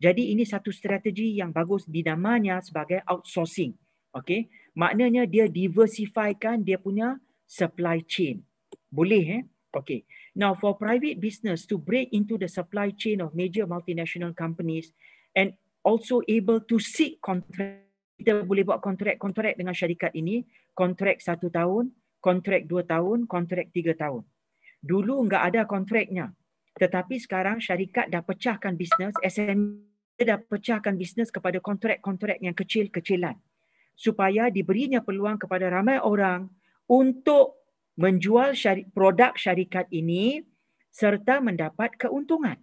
Speaker 3: Jadi ini satu strategi yang bagus dinamanya sebagai outsourcing. Okay, maknanya dia diversifikan dia punya supply chain. Boleh eh? Okay. Now for private business to break into the supply chain of major multinational companies and also able to seek contract. Kita boleh buat kontrak-kontrak dengan syarikat ini. Kontrak satu tahun, kontrak dua tahun, kontrak tiga tahun dulu enggak ada kontraknya. Tetapi sekarang syarikat dah pecahkan bisnes, SME dah pecahkan bisnes kepada kontrak-kontrak yang kecil-kecilan. Supaya diberinya peluang kepada ramai orang untuk menjual syari- produk syarikat ini serta mendapat keuntungan.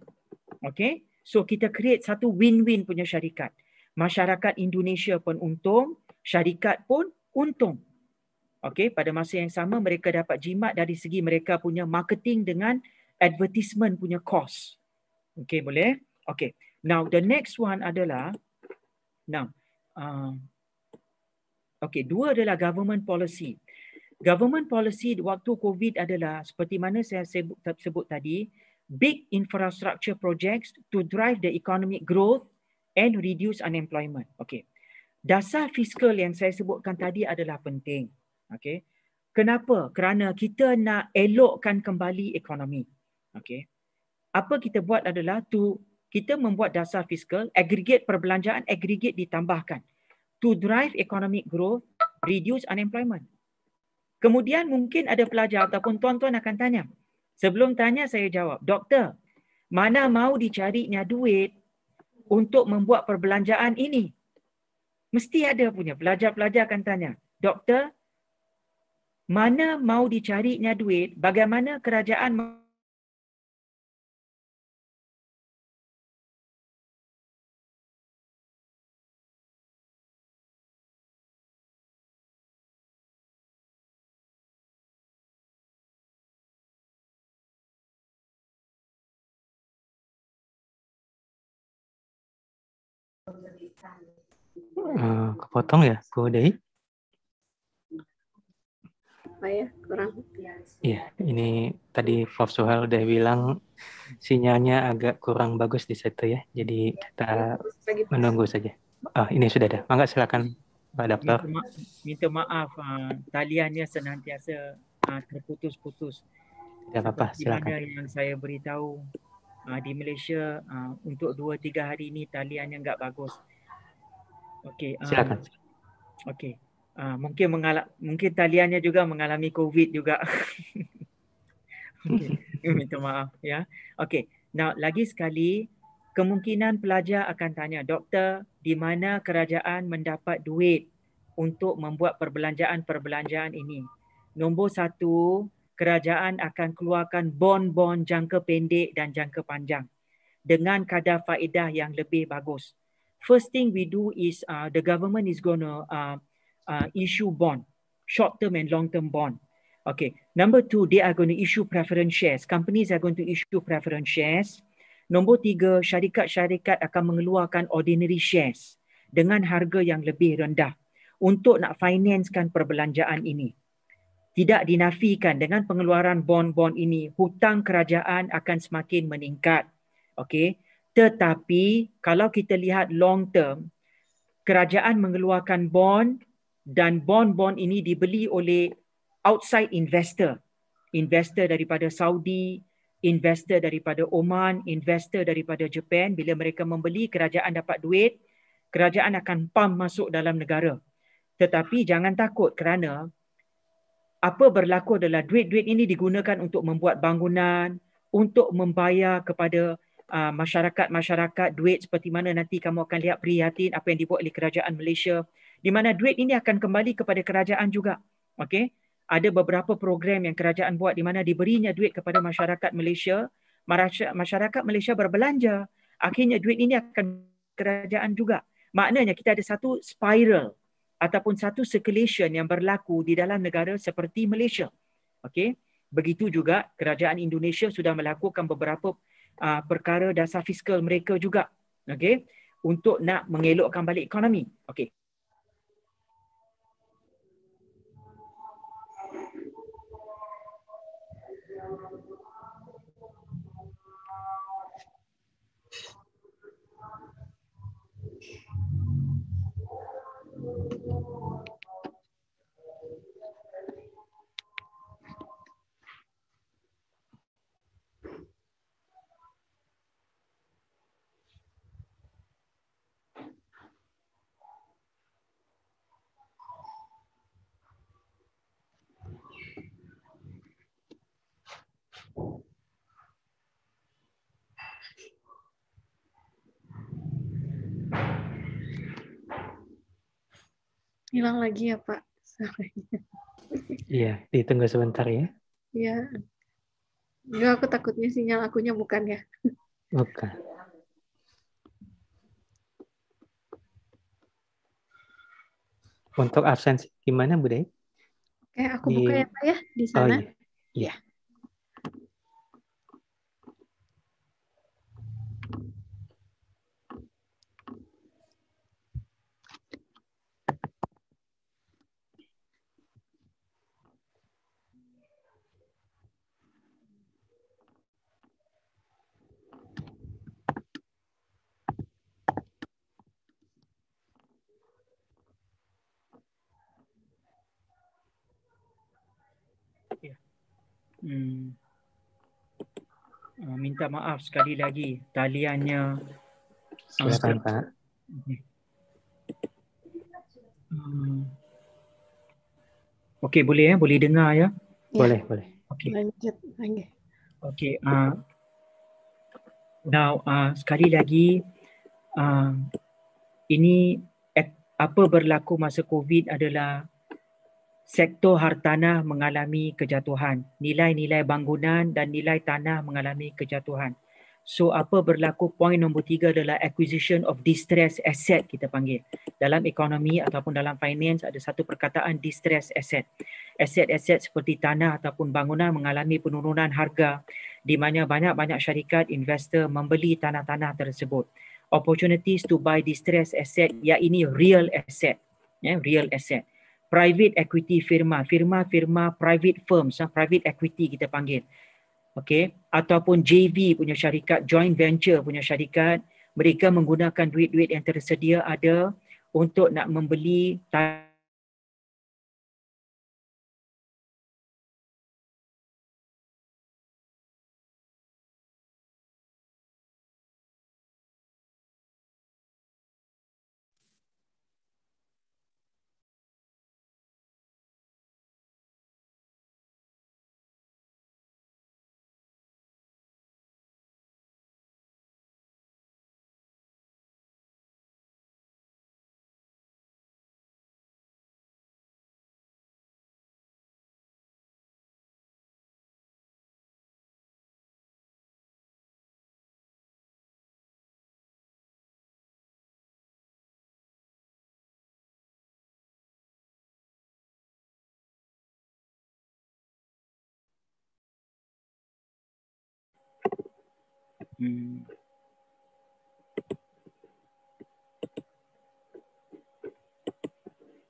Speaker 3: Okay? So kita create satu win-win punya syarikat. Masyarakat Indonesia pun untung, syarikat pun untung. Okey, pada masa yang sama mereka dapat jimat dari segi mereka punya marketing dengan advertisement punya cost. Okey, boleh? Okey. Now the next one adalah now um okey, dua adalah government policy. Government policy waktu COVID adalah seperti mana saya sebut, sebut tadi, big infrastructure projects to drive the economic growth and reduce unemployment. Okey. Dasar fiskal yang saya sebutkan tadi adalah penting. Okay. Kenapa? Kerana kita nak elokkan kembali ekonomi. Okay. Apa kita buat adalah to kita membuat dasar fiskal, aggregate perbelanjaan, aggregate ditambahkan. To drive economic growth, reduce unemployment. Kemudian mungkin ada pelajar ataupun tuan-tuan akan tanya. Sebelum tanya saya jawab, doktor, mana mau dicarinya duit untuk membuat perbelanjaan ini? Mesti ada punya. Pelajar-pelajar akan tanya. Doktor, mana mau dicarinya duit, bagaimana kerajaan
Speaker 4: Uh, kepotong ya, Bu Dei.
Speaker 1: apa ya kurang iya
Speaker 2: ini tadi Prof Suhal udah bilang sinyalnya agak kurang bagus di situ ya jadi kita menunggu saja ah oh, ini sudah ada mangga silakan Pak Dokter
Speaker 3: minta, ma minta maaf uh, taliannya senantiasa uh, terputus-putus tidak apa-apa silakan yang saya beritahu uh, di Malaysia uh, untuk 2 3 hari ini taliannya nggak bagus okey uh, silakan okey uh, mungkin mengalak, mungkin taliannya juga mengalami covid juga *laughs*
Speaker 2: okay. minta maaf
Speaker 3: ya yeah. okey now lagi sekali kemungkinan pelajar akan tanya doktor di mana kerajaan mendapat duit untuk membuat perbelanjaan-perbelanjaan ini nombor satu, kerajaan akan keluarkan bon-bon jangka pendek dan jangka panjang dengan kadar faedah yang lebih bagus first thing we do is uh, the government is gonna uh, uh, issue bond, short term and long term bond. Okay. Number two, they are going to issue preference shares. Companies are going to issue preference shares. Nombor tiga, syarikat-syarikat akan mengeluarkan ordinary shares dengan harga yang lebih rendah untuk nak financekan perbelanjaan ini. Tidak dinafikan dengan pengeluaran bond-bond ini, hutang kerajaan akan semakin meningkat. Okay, Tetapi kalau kita lihat long term, kerajaan mengeluarkan bond dan bond-bond ini dibeli oleh outside investor investor daripada Saudi investor daripada Oman investor daripada Jepun. bila mereka membeli kerajaan dapat duit kerajaan akan pump masuk dalam negara tetapi jangan takut kerana apa berlaku adalah duit-duit ini digunakan untuk membuat bangunan untuk membayar kepada uh, masyarakat-masyarakat duit seperti mana nanti kamu akan lihat prihatin apa yang dibuat oleh kerajaan Malaysia di mana duit ini akan kembali kepada kerajaan juga. Okey. Ada beberapa program yang kerajaan buat di mana diberinya duit kepada masyarakat Malaysia, masyarakat Malaysia berbelanja, akhirnya duit ini akan kerajaan juga. Maknanya kita ada satu spiral ataupun satu circulation yang berlaku di dalam negara seperti Malaysia. Okey. Begitu juga kerajaan Indonesia sudah melakukan beberapa uh, perkara dasar fiskal mereka juga. Okey. Untuk nak mengelokkan balik ekonomi. Okey.
Speaker 4: Hilang lagi ya Pak.
Speaker 2: Iya, ditunggu sebentar ya. Iya. Ya, aku takutnya sinyal akunya bukan ya. Bukan. Untuk absensi gimana Bu day Oke,
Speaker 4: eh, aku di... buka ya Pak ya di oh, sana. Oh, iya.
Speaker 2: iya.
Speaker 3: Hmm. Ah, minta maaf sekali lagi taliannya. Silakan ah, Pak. Okay. Hmm. Okey boleh ya, boleh dengar ya? ya. Boleh, boleh.
Speaker 2: Okey. Lanjut.
Speaker 3: Okey. Uh, now uh, sekali lagi uh, ini eh, apa berlaku masa COVID adalah sektor hartanah mengalami kejatuhan. Nilai-nilai bangunan dan nilai tanah mengalami kejatuhan. So apa berlaku poin nombor tiga adalah acquisition of distress asset kita panggil. Dalam ekonomi ataupun dalam finance ada satu perkataan distress asset. Asset-asset seperti tanah ataupun bangunan mengalami penurunan harga di mana banyak-banyak syarikat investor membeli tanah-tanah tersebut. Opportunities to buy distress asset iaitu real asset. Yeah, real asset private equity firma, firma-firma private firms, ha, private equity kita panggil. Okay. Ataupun JV punya syarikat, joint venture punya syarikat, mereka menggunakan duit-duit yang tersedia ada untuk nak membeli tanah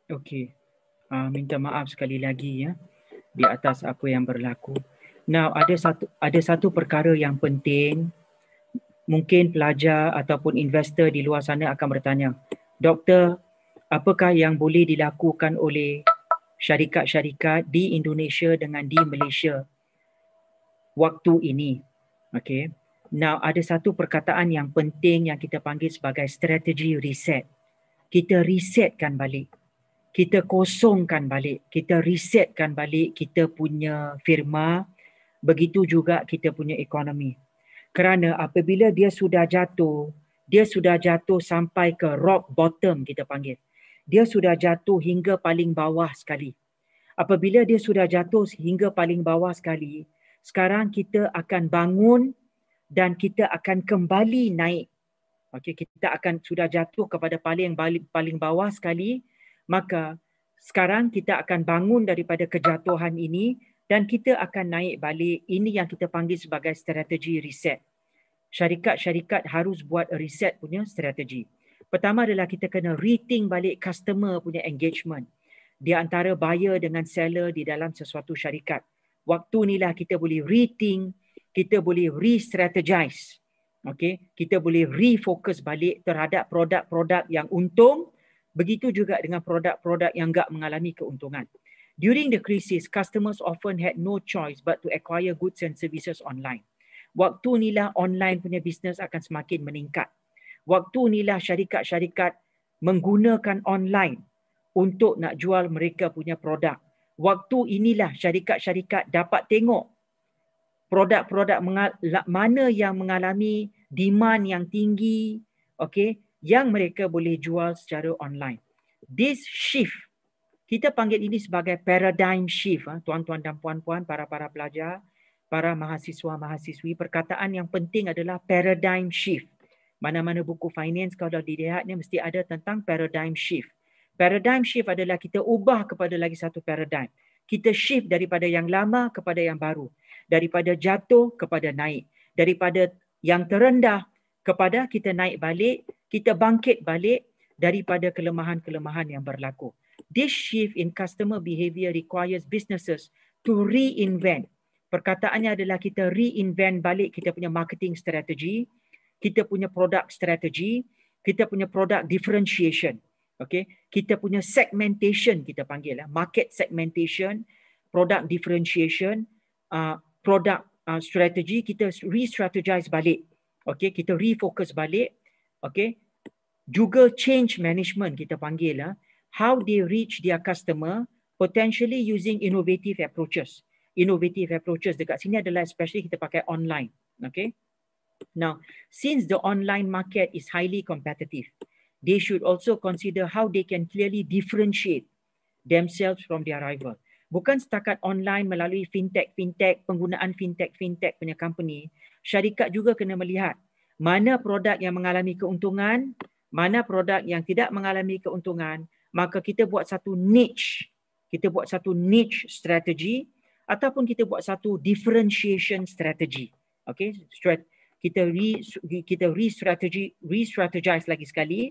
Speaker 3: Okey. Uh, minta maaf sekali lagi ya di atas apa yang berlaku. Now ada satu ada satu perkara yang penting mungkin pelajar ataupun investor di luar sana akan bertanya, "Doktor, apakah yang boleh dilakukan oleh syarikat-syarikat di Indonesia dengan di Malaysia waktu ini?" Okey. Now ada satu perkataan yang penting yang kita panggil sebagai strategi reset. Kita resetkan balik. Kita kosongkan balik. Kita resetkan balik kita punya firma. Begitu juga kita punya ekonomi. Kerana apabila dia sudah jatuh, dia sudah jatuh sampai ke rock bottom kita panggil. Dia sudah jatuh hingga paling bawah sekali. Apabila dia sudah jatuh hingga paling bawah sekali, sekarang kita akan bangun dan kita akan kembali naik. Okey, kita akan sudah jatuh kepada paling yang paling bawah sekali, maka sekarang kita akan bangun daripada kejatuhan ini dan kita akan naik balik. Ini yang kita panggil sebagai strategi reset. Syarikat-syarikat harus buat reset punya strategi. Pertama adalah kita kena rethink balik customer punya engagement di antara buyer dengan seller di dalam sesuatu syarikat. Waktu inilah kita boleh rethink kita boleh re-strategize. Okay? Kita boleh refocus balik terhadap produk-produk yang untung. Begitu juga dengan produk-produk yang enggak mengalami keuntungan. During the crisis, customers often had no choice but to acquire goods and services online. Waktu inilah online punya bisnes akan semakin meningkat. Waktu inilah syarikat-syarikat menggunakan online untuk nak jual mereka punya produk. Waktu inilah syarikat-syarikat dapat tengok produk-produk mana yang mengalami demand yang tinggi okay? yang mereka boleh jual secara online this shift kita panggil ini sebagai paradigm shift ah, tuan-tuan dan puan-puan para-para pelajar para mahasiswa mahasiswi perkataan yang penting adalah paradigm shift mana-mana buku finance kalau dilihatnya mesti ada tentang paradigm shift paradigm shift adalah kita ubah kepada lagi satu paradigm kita shift daripada yang lama kepada yang baru daripada jatuh kepada naik daripada yang terendah kepada kita naik balik kita bangkit balik daripada kelemahan-kelemahan yang berlaku this shift in customer behavior requires businesses to reinvent perkataannya adalah kita reinvent balik kita punya marketing strategy kita punya product strategy kita punya product differentiation okay kita punya segmentation kita panggil lah market segmentation product differentiation uh, product uh, strategy kita re-strategize balik. Okay, kita refocus balik. Okay, juga change management kita panggil lah. how they reach their customer potentially using innovative approaches. Innovative approaches dekat sini adalah especially kita pakai online. Okay. Now, since the online market is highly competitive, they should also consider how they can clearly differentiate themselves from their rivals bukan setakat online melalui fintech fintech penggunaan fintech fintech punya company syarikat juga kena melihat mana produk yang mengalami keuntungan mana produk yang tidak mengalami keuntungan maka kita buat satu niche kita buat satu niche strategy ataupun kita buat satu differentiation strategy okey kita re, kita re strategy re strategize lagi sekali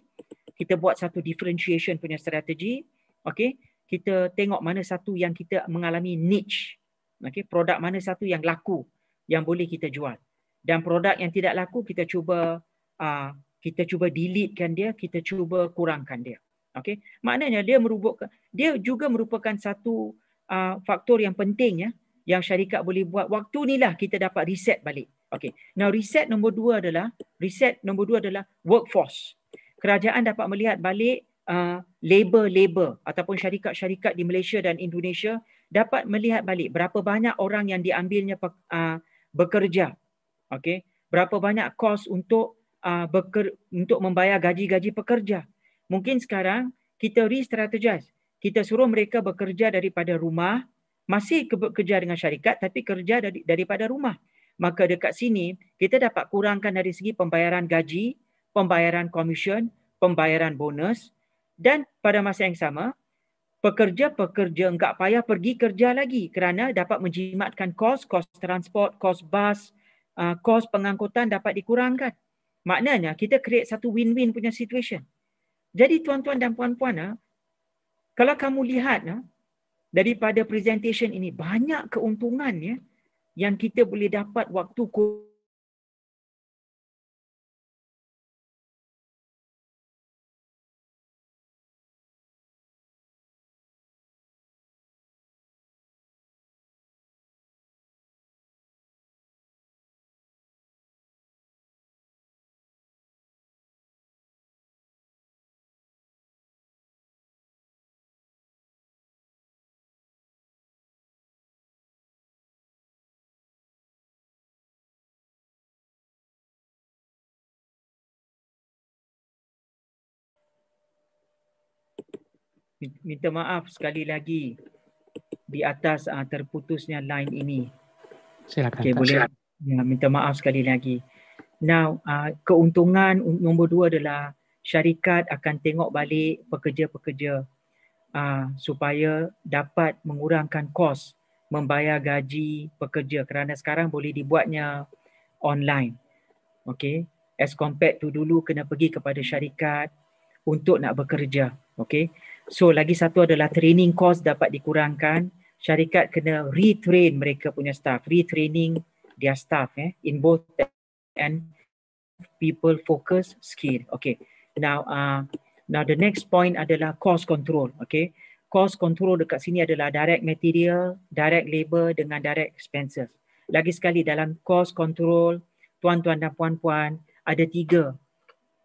Speaker 3: kita buat satu differentiation punya strategi. okey kita tengok mana satu yang kita mengalami niche. Okay, produk mana satu yang laku yang boleh kita jual. Dan produk yang tidak laku kita cuba uh, kita cuba delete kan dia, kita cuba kurangkan dia. Okay? Maknanya dia merupakan dia juga merupakan satu uh, faktor yang penting ya yang syarikat boleh buat. Waktu inilah kita dapat reset balik. Okay. Now reset nombor dua adalah reset nombor dua adalah workforce. Kerajaan dapat melihat balik Uh, labor-labor ataupun syarikat-syarikat di Malaysia dan Indonesia dapat melihat balik berapa banyak orang yang diambilnya uh, bekerja. Okey, berapa banyak kos untuk uh, beker, untuk membayar gaji-gaji pekerja. Mungkin sekarang kita re-strategize. Kita suruh mereka bekerja daripada rumah, masih bekerja dengan syarikat tapi kerja dari, daripada rumah. Maka dekat sini kita dapat kurangkan dari segi pembayaran gaji, pembayaran komisen, pembayaran bonus, dan pada masa yang sama pekerja-pekerja enggak payah pergi kerja lagi kerana dapat menjimatkan kos, kos transport, kos bas, ah, kos pengangkutan dapat dikurangkan. Maknanya kita create satu win-win punya situation. Jadi tuan-tuan dan puan-puan, ah, kalau kamu lihat ah, daripada presentation ini, banyak keuntungan ya, yang kita boleh dapat waktu COVID. minta maaf sekali lagi di atas uh, terputusnya line ini. Silakan. Okay, boleh. Silakan. Ya, minta maaf sekali lagi. Now, uh, keuntungan nombor dua adalah syarikat akan tengok balik pekerja-pekerja uh, supaya dapat mengurangkan kos membayar gaji pekerja kerana sekarang boleh dibuatnya online. Okay. As compared to dulu kena pergi kepada syarikat untuk nak bekerja. Okay. So lagi satu adalah training cost dapat dikurangkan. Syarikat kena retrain mereka punya staff, retraining their staff eh in both and people focus skill. Okay. Now uh, now the next point adalah cost control. Okay. Cost control dekat sini adalah direct material, direct labor dengan direct expenses. Lagi sekali dalam cost control, tuan-tuan dan puan-puan, ada tiga.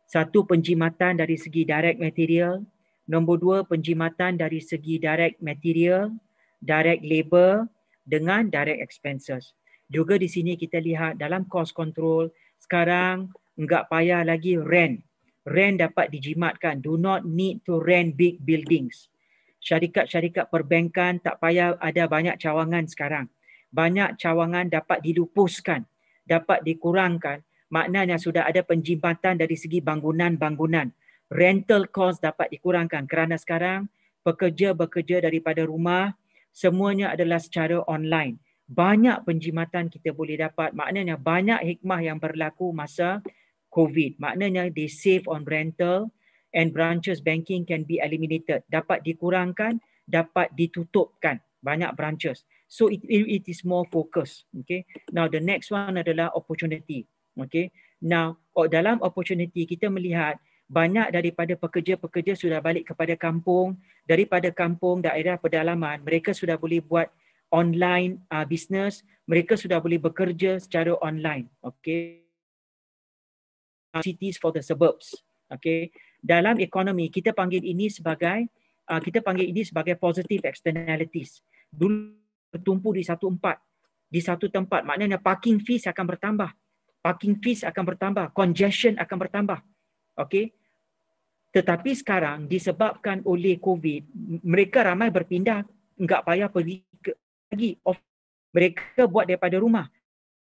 Speaker 3: Satu penjimatan dari segi direct material, Nombor dua, penjimatan dari segi direct material, direct labor dengan direct expenses. Juga di sini kita lihat dalam cost control, sekarang enggak payah lagi rent. Rent dapat dijimatkan. Do not need to rent big buildings. Syarikat-syarikat perbankan tak payah ada banyak cawangan sekarang. Banyak cawangan dapat dilupuskan, dapat dikurangkan. Maknanya sudah ada penjimatan dari segi bangunan-bangunan rental cost dapat dikurangkan kerana sekarang pekerja bekerja daripada rumah semuanya adalah secara online. Banyak penjimatan kita boleh dapat. Maknanya banyak hikmah yang berlaku masa COVID. Maknanya they save on rental and branches banking can be eliminated. Dapat dikurangkan, dapat ditutupkan banyak branches. So it, it, is more focus. Okay. Now the next one adalah opportunity. Okay. Now dalam opportunity kita melihat banyak daripada pekerja-pekerja sudah balik kepada kampung daripada kampung daerah pedalaman mereka sudah boleh buat online uh, business mereka sudah boleh bekerja secara online okay uh, cities for the suburbs okay dalam ekonomi kita panggil ini sebagai uh, kita panggil ini sebagai positive externalities dulu bertumpu di satu empat di satu tempat maknanya parking fees akan bertambah parking fees akan bertambah congestion akan bertambah okay tetapi sekarang disebabkan oleh COVID, mereka ramai berpindah enggak payah pergi ke, lagi. Of, mereka buat daripada rumah.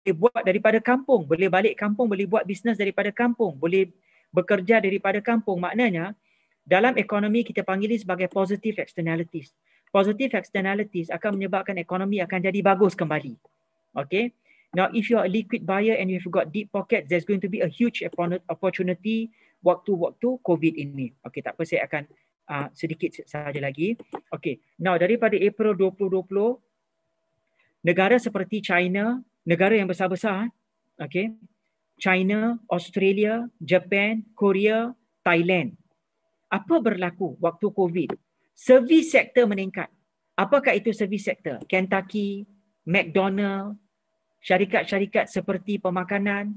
Speaker 3: Boleh buat daripada kampung. Boleh balik kampung, boleh buat bisnes daripada kampung. Boleh bekerja daripada kampung. Maknanya dalam ekonomi kita panggil sebagai positive externalities. Positive externalities akan menyebabkan ekonomi akan jadi bagus kembali. Okay. Now if you are a liquid buyer and you've got deep pockets, there's going to be a huge opportunity waktu-waktu COVID ini. Okey, tak apa saya akan uh, sedikit saja lagi. Okey, now daripada April 2020, negara seperti China, negara yang besar-besar, eh, okey, China, Australia, Japan, Korea, Thailand. Apa berlaku waktu COVID? Servis sektor meningkat. Apakah itu servis sektor? Kentucky, McDonald, syarikat-syarikat seperti pemakanan,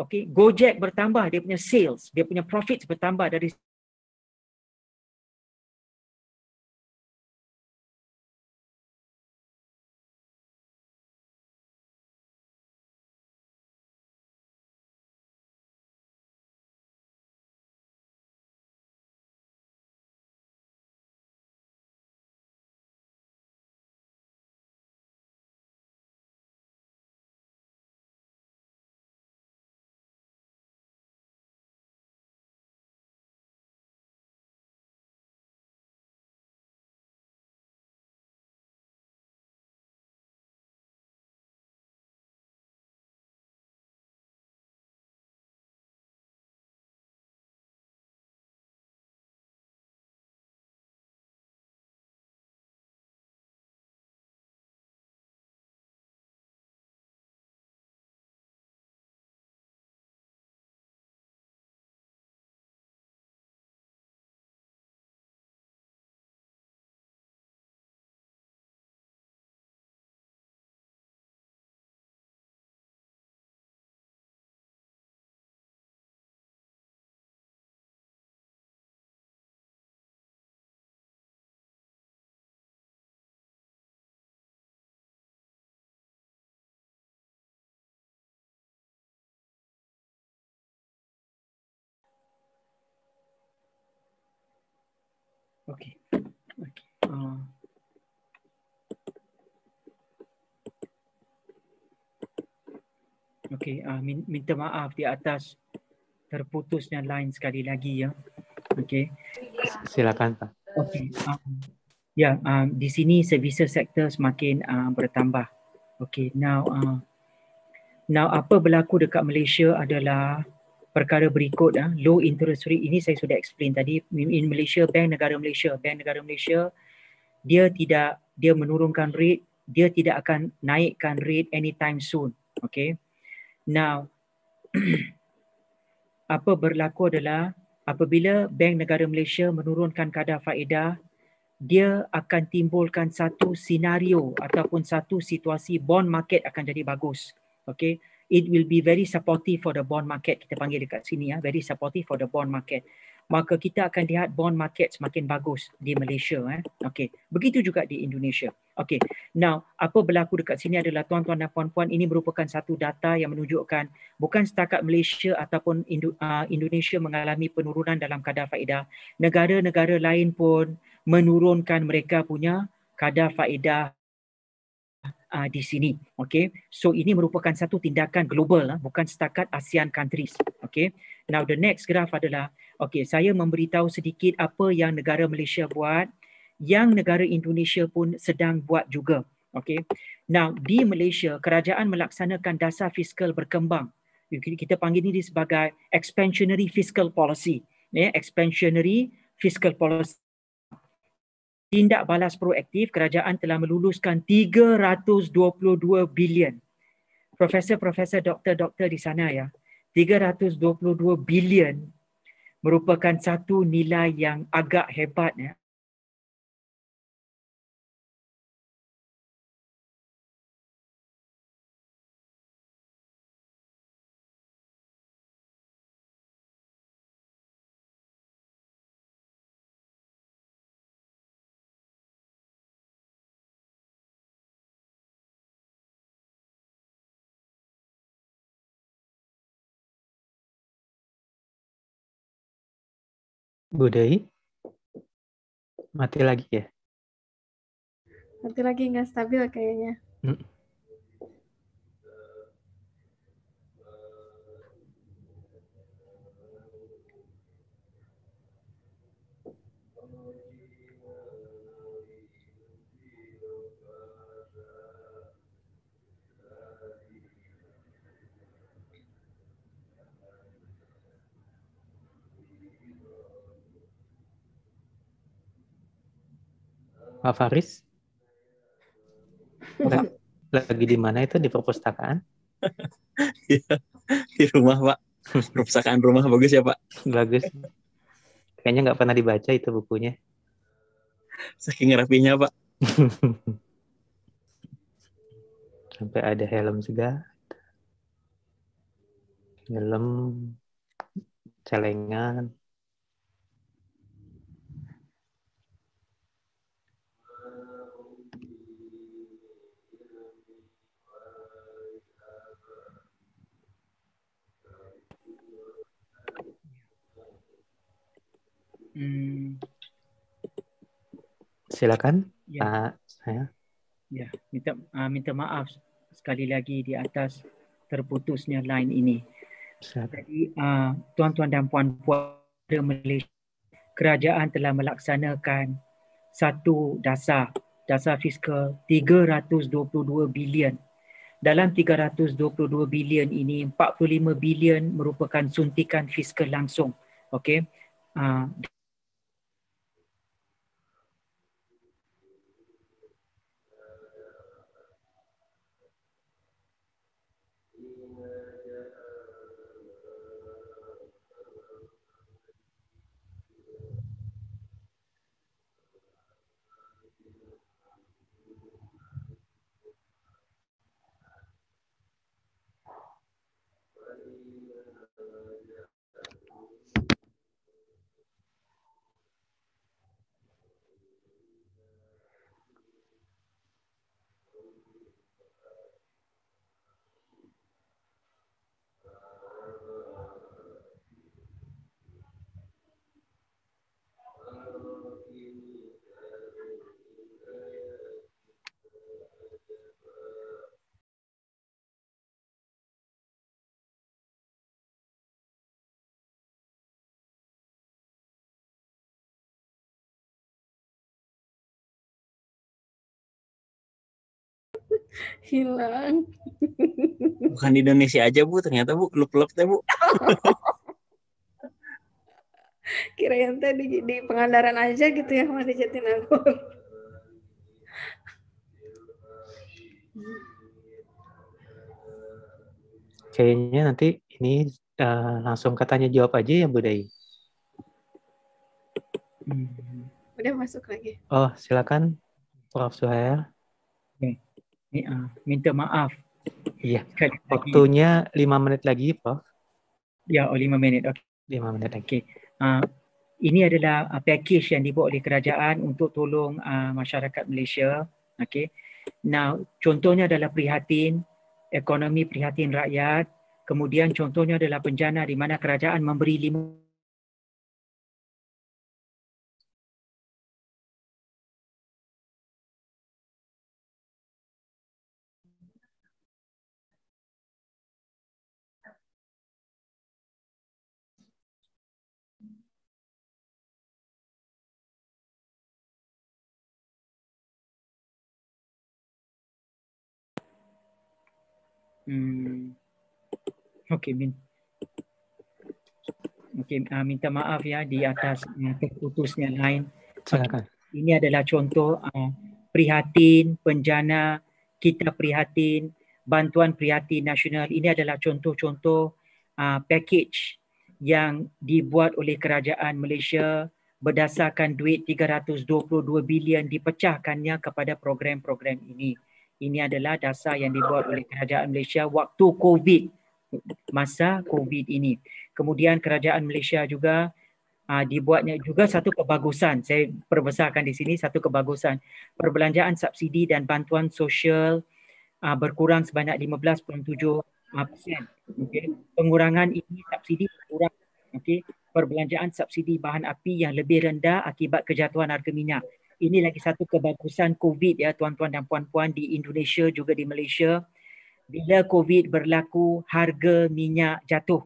Speaker 3: Okay, Gojek bertambah dia punya sales, dia punya profit bertambah dari
Speaker 4: Okay. Okay.
Speaker 3: Um, uh. Okey, uh, minta maaf di atas terputusnya line sekali lagi ya. Okay. Silakan Pak. Okay, Um, ya, yeah, um, di sini services sektor semakin uh, bertambah. Okay, now uh, now apa berlaku dekat Malaysia adalah perkara berikut ah low interest rate ini saya sudah explain tadi in Malaysia bank negara Malaysia bank negara Malaysia dia tidak dia menurunkan rate dia tidak akan naikkan rate anytime soon okay now *clears throat* apa berlaku adalah apabila bank negara Malaysia menurunkan kadar faedah dia akan timbulkan satu senario ataupun satu situasi bond market akan jadi bagus okay it will be very supportive for the bond market kita panggil dekat sini ya very supportive for the bond market maka kita akan lihat bond market semakin bagus di Malaysia eh okey begitu juga di Indonesia Okay. now apa berlaku dekat sini adalah tuan-tuan dan puan-puan ini merupakan satu data yang menunjukkan bukan setakat Malaysia ataupun Indo- uh, Indonesia mengalami penurunan dalam kadar faedah negara-negara lain pun menurunkan mereka punya kadar faedah uh, di sini. Okay, so ini merupakan satu tindakan global, uh, bukan setakat ASEAN countries. Okay, now the next graph adalah, okay, saya memberitahu sedikit apa yang negara Malaysia buat, yang negara Indonesia pun sedang buat juga. Okay, now di Malaysia kerajaan melaksanakan dasar fiskal berkembang. Kita panggil ini sebagai expansionary fiscal policy. Yeah, expansionary fiscal policy tindak balas proaktif kerajaan telah meluluskan 322 bilion profesor-profesor doktor-doktor di sana ya 322 bilion merupakan satu nilai yang agak hebat ya
Speaker 4: Budai. Mati lagi ya? Mati lagi nggak stabil kayaknya. Hmm.
Speaker 2: Pak Faris? Lagi di mana itu di perpustakaan? *laughs* Iya, di rumah Pak. Perpustakaan rumah bagus ya Pak. Bagus. Kayaknya nggak pernah dibaca itu bukunya. Saking rapinya Pak. *laughs* Sampai ada helm juga. Helm,
Speaker 4: celengan,
Speaker 3: Hmm. Silakan. Ya. Uh, saya. Ya, minta uh, minta maaf sekali lagi di atas terputusnya line ini. Jadi uh, tuan-tuan dan puan-puan Malaysia, kerajaan telah melaksanakan satu dasar dasar fiskal 322 bilion. Dalam 322 bilion ini 45 bilion merupakan suntikan fiskal langsung. Okey. Uh,
Speaker 4: hilang bukan di Indonesia aja bu ternyata bu klub-klub teh bu *laughs*
Speaker 1: Kira yang tadi di, di Pangandaran aja gitu ya masih di aku
Speaker 2: kayaknya nanti ini uh, langsung katanya jawab aja ya bu Day
Speaker 1: Udah masuk lagi.
Speaker 2: Oh silakan Prof Suhail. Eh, ah, minta maaf. Iya.
Speaker 3: Waktunya lima minit lagi, pak. Ya, oh lima minit. Okay. Lima menit. Okay. Uh, ini adalah uh, package yang dibuat oleh kerajaan untuk tolong uh, masyarakat Malaysia. Okay. Now, contohnya adalah prihatin, ekonomi prihatin rakyat. Kemudian contohnya adalah penjana di mana kerajaan memberi lima Hmm. Okey, Min. Okey, uh, minta maaf ya di atas uh, terputusnya lain. Silakan. Okay. Ini adalah contoh uh, prihatin, penjana, kita prihatin, bantuan prihatin nasional. Ini adalah contoh-contoh uh, package yang dibuat oleh kerajaan Malaysia berdasarkan duit 322 bilion dipecahkannya kepada program-program ini ini adalah dasar yang dibuat oleh kerajaan Malaysia waktu COVID masa COVID ini. Kemudian kerajaan Malaysia juga uh, dibuatnya juga satu kebagusan. Saya perbesarkan di sini satu kebagusan. Perbelanjaan subsidi dan bantuan sosial uh, berkurang sebanyak 15.7% ah, Okay. Pengurangan ini subsidi berkurang. Okay. Perbelanjaan subsidi bahan api yang lebih rendah akibat kejatuhan harga minyak ini lagi satu kebagusan COVID ya tuan-tuan dan puan-puan di Indonesia juga di Malaysia. Bila COVID berlaku, harga minyak jatuh.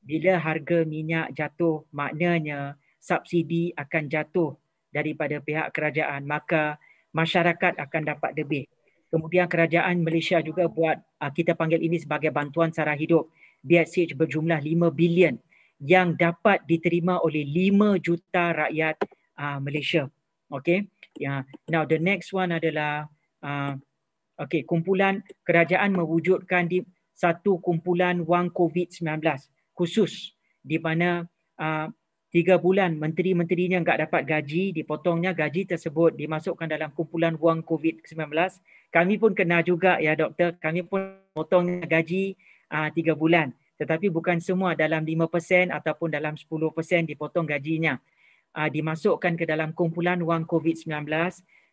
Speaker 3: Bila harga minyak jatuh, maknanya subsidi akan jatuh daripada pihak kerajaan. Maka masyarakat akan dapat lebih. Kemudian kerajaan Malaysia juga buat ah, kita panggil ini sebagai bantuan sara hidup. BSH berjumlah 5 bilion yang dapat diterima oleh 5 juta rakyat ah, Malaysia. Okay. Yeah. Now the next one adalah uh, okay kumpulan kerajaan mewujudkan di satu kumpulan wang COVID-19 khusus di mana uh, tiga bulan menteri-menterinya enggak dapat gaji dipotongnya gaji tersebut dimasukkan dalam kumpulan wang COVID-19. Kami pun kena juga ya doktor. Kami pun potong gaji uh, tiga bulan. Tetapi bukan semua dalam 5% ataupun dalam 10% dipotong gajinya uh, dimasukkan ke dalam kumpulan wang COVID-19,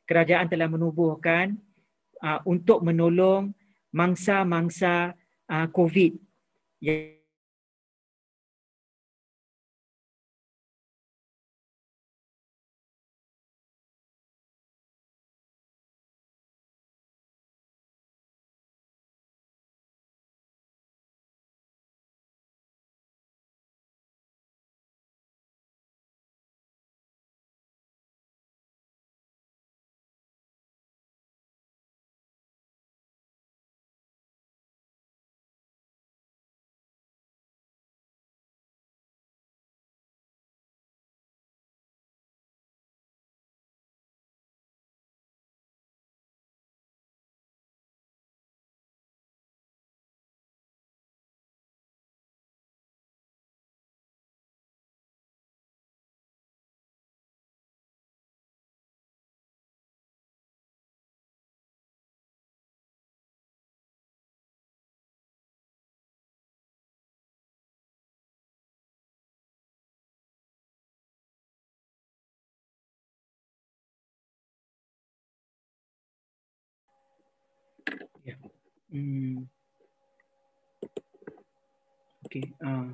Speaker 3: kerajaan telah menubuhkan uh, untuk menolong mangsa-mangsa uh, COVID Hmm. Okey. Uh.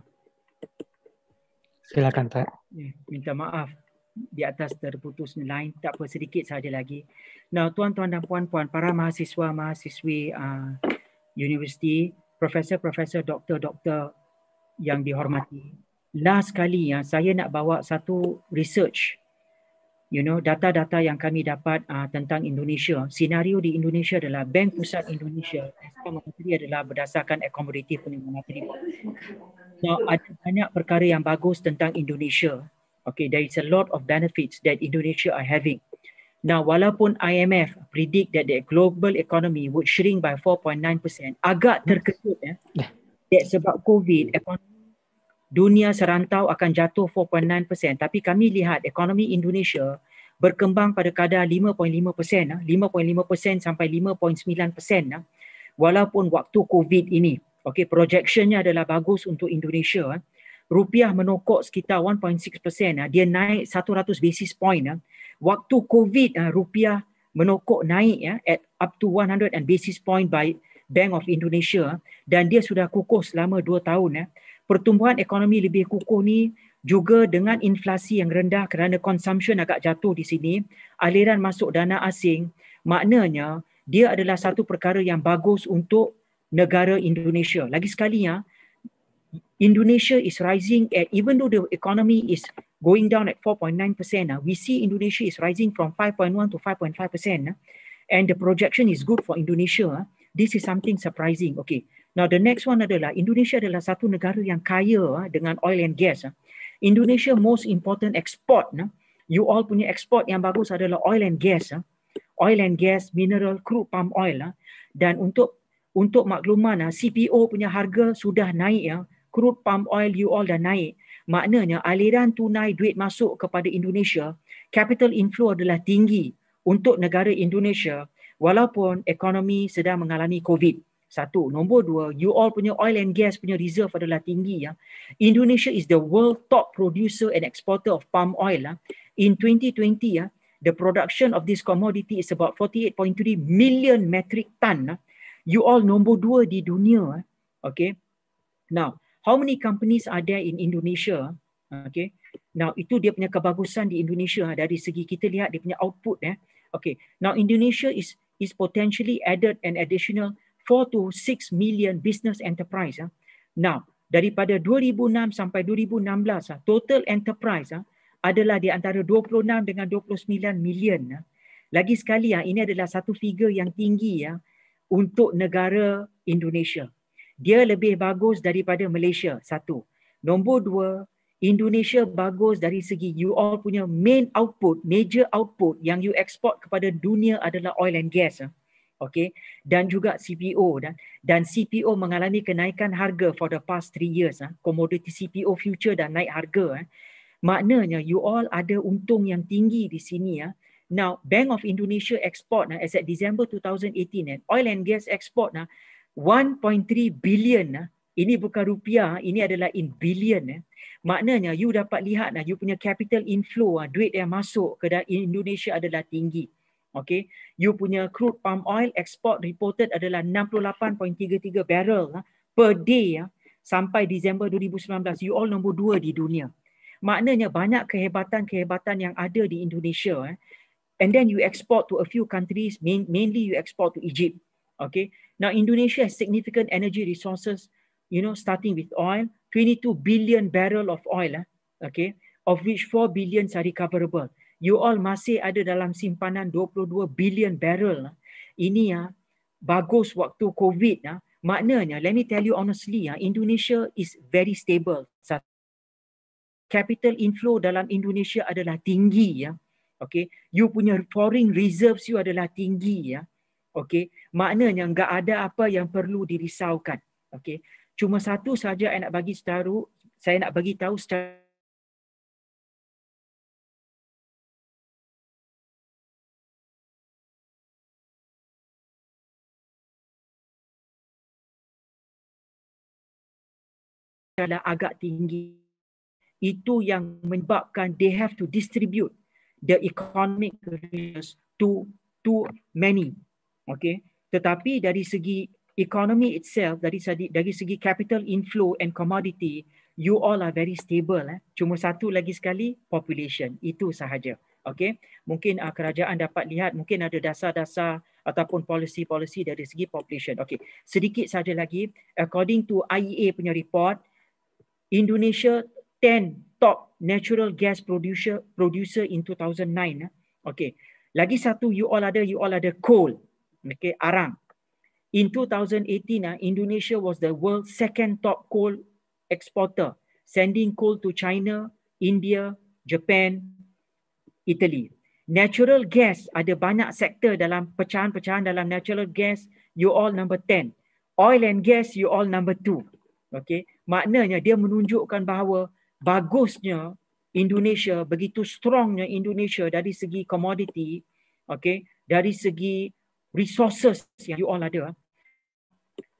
Speaker 3: Silakan, tak? Ya, minta maaf di atas terputus line. Tak boleh sedikit saja lagi. Nah, tuan-tuan dan puan-puan, para mahasiswa, mahasiswi uh, universiti, profesor-profesor, doktor-doktor yang dihormati. Last kali yang ah, saya nak bawa satu research you know data-data yang kami dapat uh, tentang Indonesia senario di Indonesia adalah bank pusat Indonesia menteri adalah berdasarkan akomodatif punya menteri so ada banyak perkara yang bagus tentang Indonesia okay there is a lot of benefits that Indonesia are having now walaupun IMF predict that the global economy would shrink by 4.9% agak terkejut ya yeah. that sebab covid economy dunia serantau akan jatuh 4.9% tapi kami lihat ekonomi Indonesia berkembang pada kadar 5.5% 5.5% ah. sampai 5.9% ah. walaupun waktu COVID ini okay, projectionnya adalah bagus untuk Indonesia ah. rupiah menokok sekitar 1.6% dia naik 100 basis point waktu COVID rupiah menokok naik ya at up to 100 and basis point by Bank of Indonesia dan dia sudah kukuh selama 2 tahun ya pertumbuhan ekonomi lebih kukuh ni juga dengan inflasi yang rendah kerana consumption agak jatuh di sini, aliran masuk dana asing, maknanya dia adalah satu perkara yang bagus untuk negara Indonesia. Lagi sekali ya, Indonesia is rising at even though the economy is going down at 4.9%, ah, we see Indonesia is rising from 5.1 to 5.5% ah, and the projection is good for Indonesia. Ah. This is something surprising. Okay. Now the next one adalah Indonesia adalah satu negara yang kaya ah, dengan oil and gas. Ah. Indonesia most important export. You all punya export yang bagus adalah oil and gas. Ah. Oil and gas, mineral, crude palm oil. Dan untuk untuk makluman, CPO punya harga sudah naik. ya. Crude palm oil, you all dah naik. Maknanya aliran tunai duit masuk kepada Indonesia, capital inflow adalah tinggi untuk negara Indonesia walaupun ekonomi sedang mengalami COVID. Satu, nombor dua, you all punya oil and gas punya reserve adalah tinggi ya. Indonesia is the world top producer and exporter of palm oil lah. In 2020 ya, the production of this commodity is about 48.3 million metric ton lah. You all nombor dua di dunia. Ya. Okay. Now, how many companies are there in Indonesia? Okay. Now, itu dia punya kebagusan di Indonesia dari segi kita lihat dia punya output. ya, Okay. Now, Indonesia is is potentially added an additional Four to six million business enterprise. Ah. Now, daripada 2006 sampai 2016, ah, total enterprise ah, adalah di antara 26 dengan 29 million. Lagi sekali, ini adalah satu figure yang tinggi ya untuk negara Indonesia. Dia lebih bagus daripada Malaysia, satu. Nombor dua, Indonesia bagus dari segi you all punya main output, major output yang you export kepada dunia adalah oil and gas. Eh okay dan juga CPO dan dan CPO mengalami kenaikan harga for the past 3 years ah commodity CPO future dah naik harga eh maknanya you all ada untung yang tinggi di sini ah now bank of indonesia export nah as at december 2018 and eh, oil and gas export nah 1.3 billion nah ini bukan rupiah ah. ini adalah in billion eh maknanya you dapat lihat nah you punya capital inflow ah duit yang masuk ke dalam indonesia adalah tinggi Okay. You punya crude palm oil export reported adalah 68.33 barrel ha, per day ha, sampai Disember 2019. You all nombor dua di dunia. Maknanya banyak kehebatan-kehebatan yang ada di Indonesia. Ha, and then you export to a few countries, mainly you export to Egypt. Okay. Now Indonesia has significant energy resources, you know, starting with oil, 22 billion barrel of oil, okay, of which 4 billion are recoverable you all masih ada dalam simpanan 22 billion barrel. Ah. Ini ya bagus waktu COVID. Ya. Maknanya, let me tell you honestly, ya, Indonesia is very stable. Capital inflow dalam Indonesia adalah tinggi. Ya. Okay. You punya foreign reserves you adalah tinggi. Ya. Okay. Maknanya, enggak ada apa yang perlu dirisaukan. Okay. Cuma satu saja saya nak bagi setaru, saya nak bagi tahu secara adalah agak tinggi. Itu yang menyebabkan they have to distribute the economic resources to to many. Okay. Tetapi dari segi economy itself, dari segi, dari segi capital inflow and commodity, you all are very stable. Eh? Cuma satu lagi sekali, population. Itu sahaja. Okay. Mungkin uh, kerajaan dapat lihat, mungkin ada dasar-dasar ataupun policy-policy dari segi population. Okay. Sedikit saja lagi, according to IEA punya report, Indonesia 10 top natural gas producer producer in 2009. Ah. Okay. Lagi satu, you all ada, you all ada coal. Okay, arang. In 2018, ah, Indonesia was the world second top coal exporter, sending coal to China, India, Japan, Italy. Natural gas, ada banyak sektor dalam pecahan-pecahan dalam natural gas, you all number 10. Oil and gas, you all number 2. Okay, maknanya dia menunjukkan bahawa bagusnya Indonesia begitu strongnya Indonesia dari segi komoditi okay, dari segi resources yang you all ada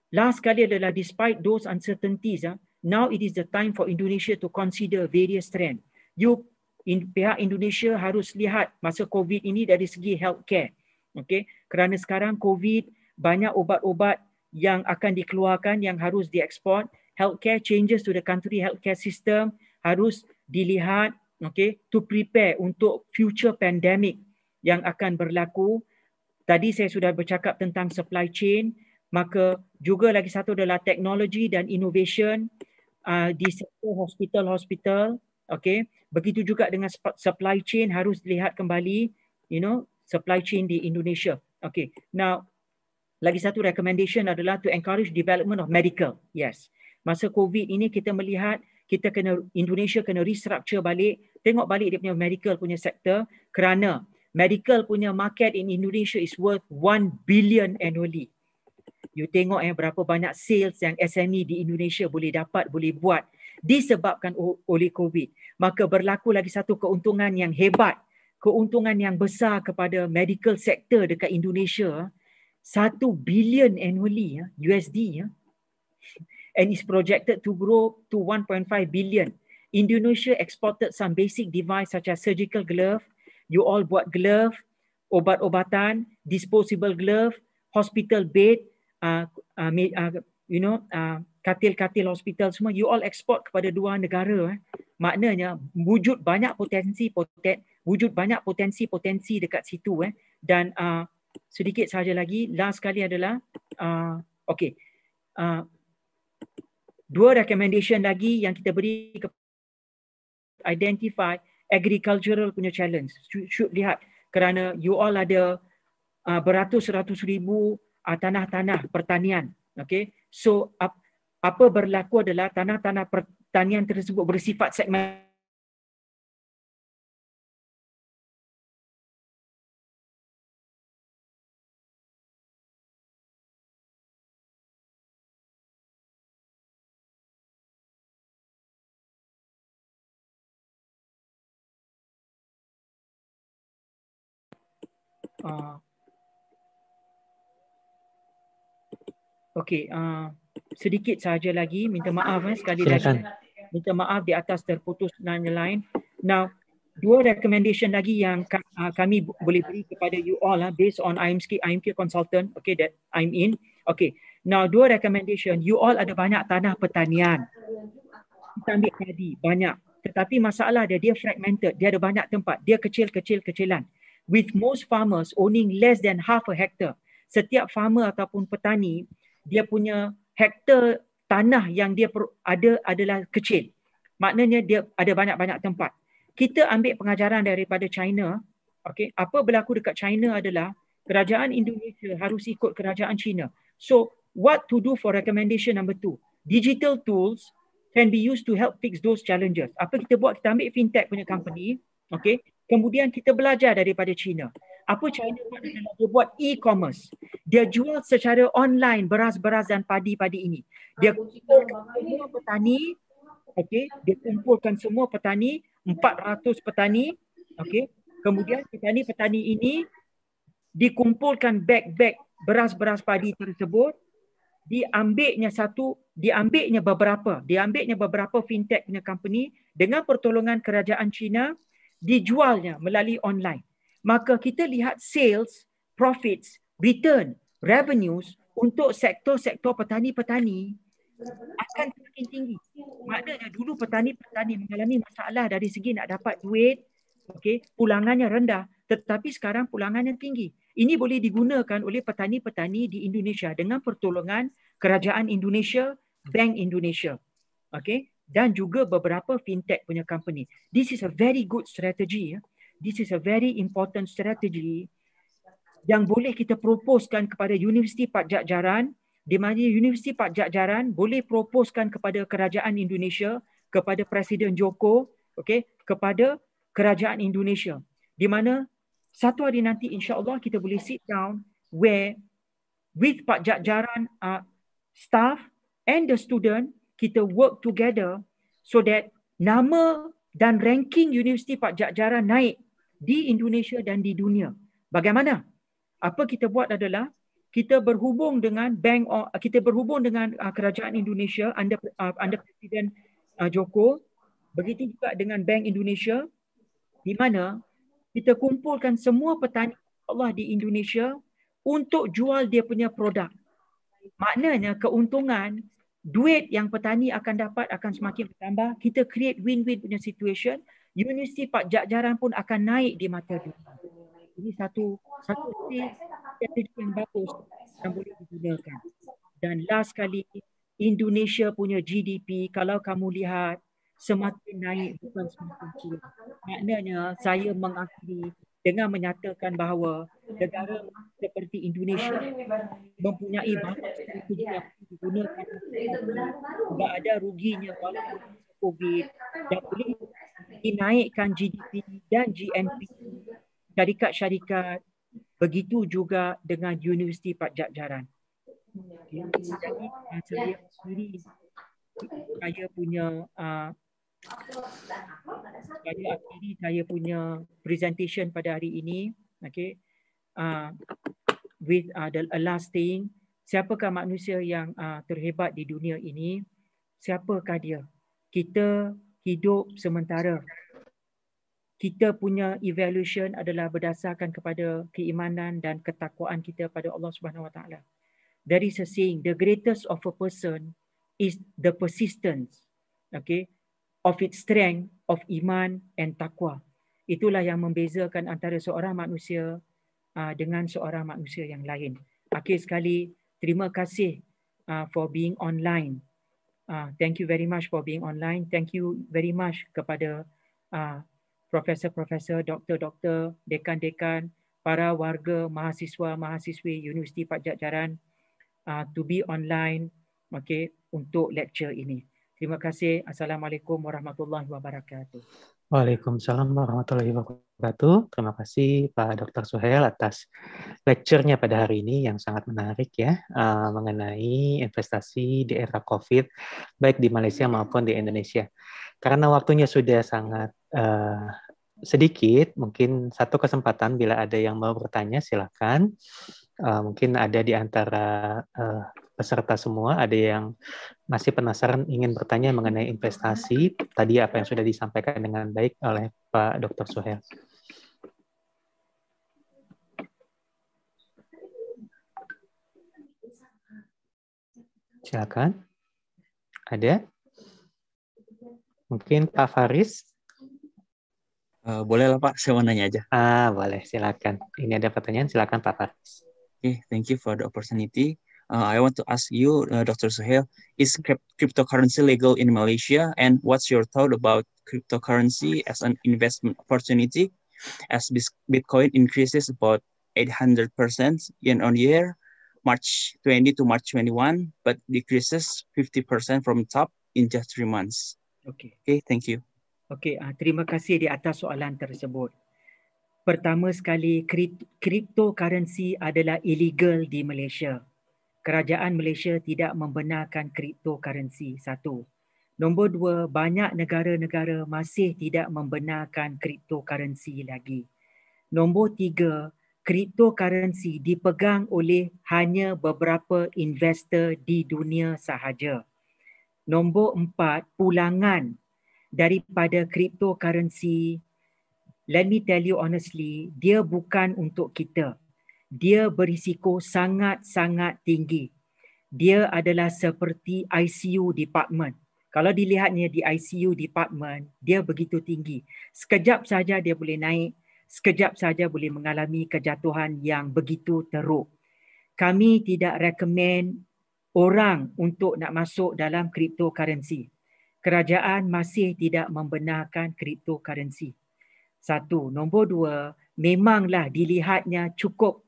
Speaker 3: last kali adalah despite those uncertainties ah, now it is the time for Indonesia to consider various trends. you in, pihak Indonesia harus lihat masa covid ini dari segi healthcare okay? kerana sekarang covid banyak ubat-ubat yang akan dikeluarkan yang harus diekspor healthcare changes to the country healthcare system harus dilihat okay to prepare untuk future pandemic yang akan berlaku tadi saya sudah bercakap tentang supply chain maka juga lagi satu adalah teknologi dan innovation uh, di sektor hospital-hospital okay begitu juga dengan supply chain harus dilihat kembali you know supply chain di Indonesia okay now lagi satu recommendation adalah to encourage development of medical yes masa COVID ini kita melihat kita kena Indonesia kena restructure balik, tengok balik dia punya medical punya sektor kerana medical punya market in Indonesia is worth 1 billion annually. You tengok eh berapa banyak sales yang SME di Indonesia boleh dapat, boleh buat disebabkan oleh COVID. Maka berlaku lagi satu keuntungan yang hebat, keuntungan yang besar kepada medical sector dekat Indonesia 1 billion annually ya USD ya and is projected to grow to 1.5 billion. Indonesia exported some basic device such as surgical glove. You all bought glove, obat-obatan, disposable glove, hospital bed, uh, uh, uh, you know, uh, katil-katil hospital semua. You all export kepada dua negara. Eh. Maknanya wujud banyak potensi potensi wujud banyak potensi potensi dekat situ eh dan uh, sedikit saja lagi last sekali adalah uh, okay uh, dua recommendation lagi yang kita beri ke identify agricultural punya challenge. Should, should lihat kerana you all ada uh, beratus-ratus ribu uh, tanah-tanah pertanian. Okay. So, ap, apa berlaku adalah tanah-tanah pertanian tersebut bersifat segmen Ah. okay, uh, ah, sedikit saja lagi minta maaf eh, sekali Silakan. lagi minta maaf di atas terputus lain-lain. Now dua recommendation lagi yang uh, kami boleh beri kepada you all lah based on IMK IMK consultant okay that I'm in. Okay, now dua recommendation you all ada banyak tanah pertanian kita ambil tadi banyak tetapi masalah dia dia fragmented dia ada banyak tempat dia kecil kecil kecilan with most farmers owning less than half a hectare. Setiap farmer ataupun petani, dia punya hektar tanah yang dia ada adalah kecil. Maknanya dia ada banyak-banyak tempat. Kita ambil pengajaran daripada China. Okay. Apa berlaku dekat China adalah kerajaan Indonesia harus ikut kerajaan China. So, what to do for recommendation number two? Digital tools can be used to help fix those challenges. Apa kita buat? Kita ambil fintech punya company. Okay. Kemudian kita belajar daripada China. Apa China buat adalah dia buat e-commerce. Dia jual secara online beras-beras dan padi-padi ini. Dia kumpulkan semua petani. Okay. Dia kumpulkan semua petani. 400 petani. Okay. Kemudian petani-petani ini dikumpulkan beg-beg beras-beras padi tersebut. Diambilnya satu, diambilnya beberapa. Diambilnya beberapa fintech punya company dengan pertolongan kerajaan China dijualnya melalui online. Maka kita lihat sales, profits, return, revenues untuk sektor-sektor petani-petani akan semakin tinggi. Maknanya dulu petani-petani mengalami masalah dari segi nak dapat duit, okay, pulangannya rendah tetapi sekarang pulangannya tinggi. Ini boleh digunakan oleh petani-petani di Indonesia dengan pertolongan kerajaan Indonesia, Bank Indonesia. Okay? dan juga beberapa fintech punya company. This is a very good strategy. Ya. This is a very important strategy yang boleh kita proposkan kepada Universiti Pak Jajaran di mana Universiti Pak Jajaran boleh proposkan kepada kerajaan Indonesia, kepada Presiden Joko, okay, kepada kerajaan Indonesia. Di mana satu hari nanti insya Allah kita boleh sit down where with Pak Jajaran uh, staff and the student kita work together so that nama dan ranking Universiti Pak Jajaran naik di Indonesia dan di dunia. Bagaimana? Apa kita buat adalah kita berhubung dengan bank kita berhubung dengan uh, kerajaan Indonesia anda anda uh, presiden uh, Joko begitu juga dengan Bank Indonesia di mana kita kumpulkan semua petani Allah di Indonesia untuk jual dia punya produk. Maknanya keuntungan duit yang petani akan dapat akan semakin bertambah. Kita create win-win punya situation. Universiti Pak Jajaran pun akan naik di mata dunia. Ini satu satu strategi yang bagus yang boleh digunakan. Dan last kali Indonesia punya GDP kalau kamu lihat semakin naik bukan semakin kecil. Maknanya saya mengakui dengan menyatakan bahawa negara seperti Indonesia mempunyai bahan yang ya. digunakan tidak ada ruginya walaupun COVID dan boleh dinaikkan GDP dan GNP syarikat-syarikat begitu juga dengan Universiti Pak Jajaran. Jadi, saya punya uh, saya akhiri saya punya presentation pada hari ini okay. uh, ah, with uh, the last thing siapakah manusia yang uh, terhebat di dunia ini siapakah dia kita hidup sementara kita punya evaluation adalah berdasarkan kepada keimanan dan ketakwaan kita pada Allah Subhanahu Wa Taala there is a saying the greatest of a person is the persistence okay of its strength of iman and taqwa. Itulah yang membezakan antara seorang manusia uh, dengan seorang manusia yang lain. Akhir sekali, terima kasih uh, for being online. Uh, thank you very much for being online. Thank you very much kepada uh, profesor-profesor, doktor-doktor, dekan-dekan, para warga, mahasiswa-mahasiswi Universiti Pajajaran uh, to be online okay, untuk lecture ini. Terima kasih. Assalamualaikum warahmatullahi wabarakatuh.
Speaker 2: Waalaikumsalam warahmatullahi wabarakatuh. Terima kasih Pak Dr. Suhel atas lecture-nya pada hari ini yang sangat menarik ya eh, mengenai investasi di era COVID baik di Malaysia maupun di Indonesia. Karena waktunya sudah sangat uh, sedikit, mungkin satu kesempatan bila ada yang mau bertanya silakan. Uh, mungkin ada di antara uh, peserta semua ada yang masih penasaran ingin bertanya mengenai investasi tadi apa yang sudah disampaikan dengan baik oleh Pak Dr. Suhel. Silakan. Ada? Mungkin Pak Faris Uh, eh, boleh lah Pak, saya mau nanya aja. Ah, boleh, silakan. Ini ada pertanyaan, silakan Pak Faris. Oke, okay, thank you for the opportunity. Uh, I want to ask you, uh, Dr. Suhail, is crypt cryptocurrency legal in Malaysia? And what's your thought about cryptocurrency as an investment opportunity as Bitcoin increases about 800% year on year, March 20 to March 21, but decreases 50% from top in just three months? Okay. Okay, thank you.
Speaker 3: Okay, uh, terima kasih di atas soalan tersebut. Pertama sekali, cryptocurrency adalah illegal di Malaysia kerajaan Malaysia tidak membenarkan cryptocurrency satu. Nombor dua, banyak negara-negara masih tidak membenarkan cryptocurrency lagi. Nombor tiga, cryptocurrency dipegang oleh hanya beberapa investor di dunia sahaja. Nombor empat, pulangan daripada cryptocurrency, let me tell you honestly, dia bukan untuk kita dia berisiko sangat-sangat tinggi. Dia adalah seperti ICU department. Kalau dilihatnya di ICU department, dia begitu tinggi. Sekejap saja dia boleh naik, sekejap saja boleh mengalami kejatuhan yang begitu teruk. Kami tidak recommend orang untuk nak masuk dalam cryptocurrency. Kerajaan masih tidak membenarkan cryptocurrency. Satu. Nombor dua, memanglah dilihatnya cukup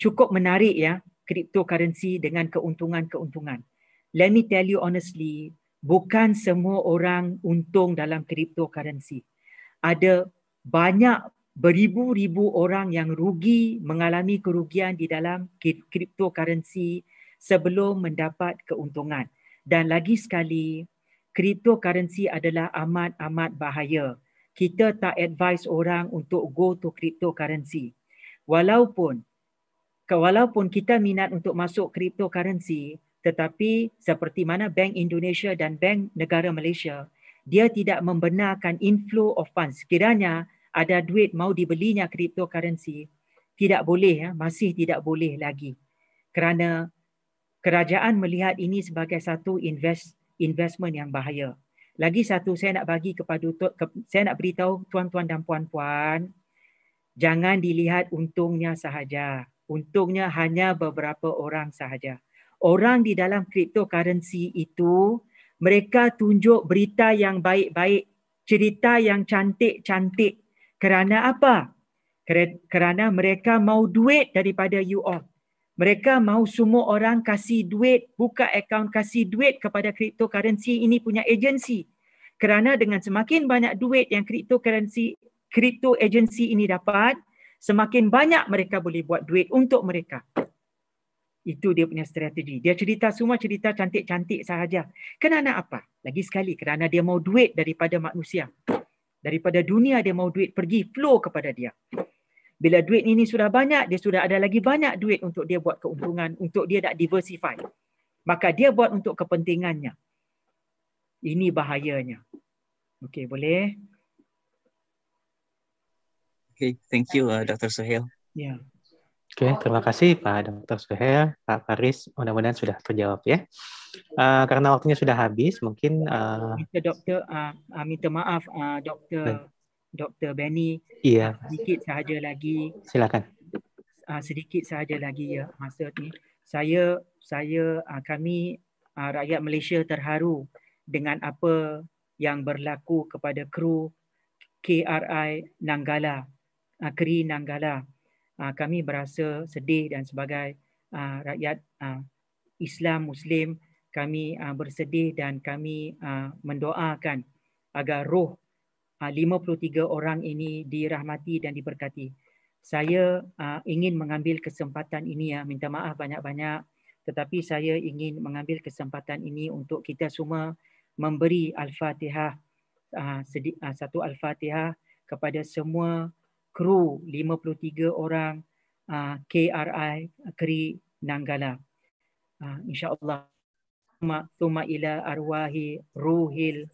Speaker 3: cukup menarik ya cryptocurrency dengan keuntungan-keuntungan. Let me tell you honestly, bukan semua orang untung dalam cryptocurrency. Ada banyak beribu-ribu orang yang rugi mengalami kerugian di dalam cryptocurrency sebelum mendapat keuntungan. Dan lagi sekali, cryptocurrency adalah amat-amat bahaya. Kita tak advise orang untuk go to cryptocurrency. Walaupun walaupun kita minat untuk masuk cryptocurrency tetapi seperti mana Bank Indonesia dan Bank Negara Malaysia dia tidak membenarkan inflow of funds kiranya ada duit mau dibelinya cryptocurrency tidak boleh ya masih tidak boleh lagi kerana kerajaan melihat ini sebagai satu invest investment yang bahaya lagi satu saya nak bagi kepada saya nak beritahu tuan-tuan dan puan-puan jangan dilihat untungnya sahaja Untungnya hanya beberapa orang sahaja. Orang di dalam cryptocurrency itu, mereka tunjuk berita yang baik-baik, cerita yang cantik-cantik. Kerana apa? Kerana mereka mau duit daripada you all. Mereka mau semua orang kasih duit, buka akaun kasih duit kepada cryptocurrency ini punya agensi. Kerana dengan semakin banyak duit yang cryptocurrency crypto agency ini dapat, semakin banyak mereka boleh buat duit untuk mereka. Itu dia punya strategi. Dia cerita semua cerita cantik-cantik sahaja. Kerana apa? Lagi sekali kerana dia mau duit daripada manusia. Daripada dunia dia mau duit pergi flow kepada dia. Bila duit ini sudah banyak, dia sudah ada lagi banyak duit untuk dia buat keuntungan, untuk dia nak diversify. Maka dia buat untuk kepentingannya. Ini bahayanya. Okey, boleh?
Speaker 2: okay, thank you uh, Dr. Suhail. Yeah. Oke, okay, terima kasih Pak Dr. Suhail, Pak Faris, mudah-mudahan sudah terjawab ya. Uh, karena waktunya sudah habis, mungkin uh,
Speaker 3: dokter uh, uh, minta maaf uh, dokter Dr. Benny. Iya. Yeah. Sedikit sahaja lagi. Silakan. Uh, sedikit sahaja lagi ya masa ini. Saya saya uh, kami uh, rakyat Malaysia terharu dengan apa yang berlaku kepada kru KRI Nanggala uh, Keri Nanggala. Uh, kami berasa sedih dan sebagai uh, rakyat uh, Islam Muslim kami uh, bersedih dan kami uh, mendoakan agar roh uh, 53 orang ini dirahmati dan diberkati. Saya uh, ingin mengambil kesempatan ini ya minta maaf banyak-banyak tetapi saya ingin mengambil kesempatan ini untuk kita semua memberi al-Fatihah uh, uh, satu al-Fatihah kepada semua kru 53 orang uh, ah, KRI Kri Nanggala. Uh, InsyaAllah. Tuma ila arwahi ruhil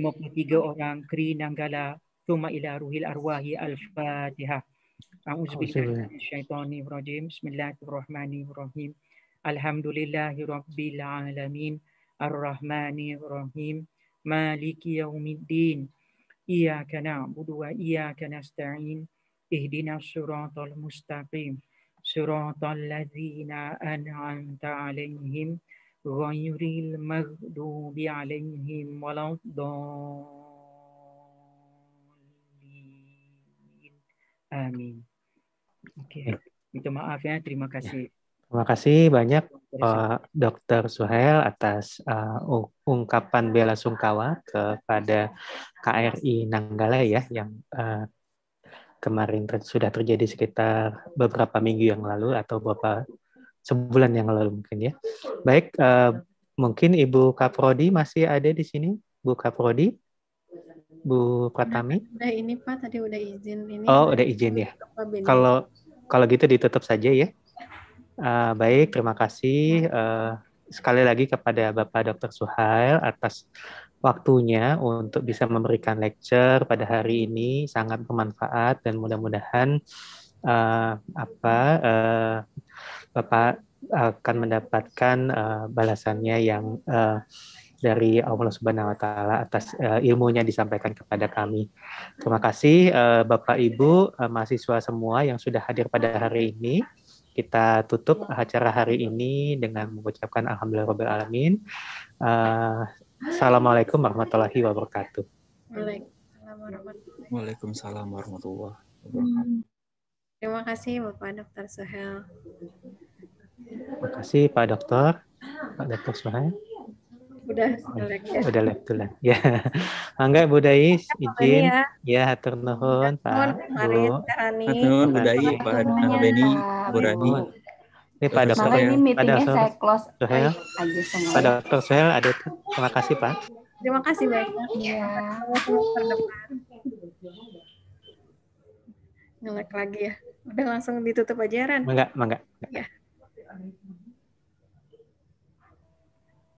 Speaker 3: 53 orang Kri Nanggala. Tuma ila ruhil arwahi al-Fatihah. Bismillahirrahmanirrahim. Bismillahirrahmanirrahim. Alhamdulillahirrahmanirrahim. Ar-Rahmanirrahim. Maliki yaumiddin. إياك نعبد وإياك نستعين اهدنا الصراط المستقيم صراط الذين أنعمت عليهم غير المغضوب عليهم ولا الضالين آمين Oke, okay. itu maaf ya. Terima kasih. Ya.
Speaker 2: Terima kasih banyak uh, eh, Dr. Suhail atas uh, ungkapan bela sungkawa kepada KRI Nanggala ya yang uh, kemarin ter sudah terjadi sekitar beberapa minggu yang lalu atau beberapa sebulan yang lalu mungkin ya. Baik, uh, mungkin Ibu Kaprodi masih ada di sini, Bu Kaprodi. Bu Pratami. Udah, ini Pak, tadi udah izin ini. Oh, udah izin ya. Kalau kalau gitu ditutup saja ya. Uh, baik, terima kasih uh, sekali lagi kepada Bapak Dr. Suhail atas waktunya untuk bisa memberikan lecture pada hari ini sangat bermanfaat dan mudah-mudahan uh, apa uh, Bapak akan mendapatkan uh, balasannya yang uh, dari Allah Subhanahu wa taala atas uh, ilmunya disampaikan kepada kami. Terima kasih uh, Bapak Ibu uh, mahasiswa semua yang sudah hadir pada hari ini kita tutup ya. acara hari ini dengan mengucapkan alhamdulillah alamin. Uh,
Speaker 1: Assalamualaikum
Speaker 2: warahmatullahi wabarakatuh. Waalaikumsalam warahmatullahi wabarakatuh. Hmm. Terima kasih Bapak Dokter Sohel. Terima kasih Pak Dokter, Pak Dokter Sohel
Speaker 4: udah lag ya. Udah
Speaker 2: lek tulang. Ya. Mangga ya. Bu Dais izin. Ya, ya hatur nuhun Pak. Bu. Hatur Bu Dais, Pak Beni, Bu Rani. Ini Pak Dokter saya Pak Dokter Suhel. Pak Dokter Suhel ada terima kasih Pak.
Speaker 1: Terima kasih banyak. Iya. iya. Nge-lag lagi ya. Udah langsung ditutup aja Ran. Enggak, enggak. Ya.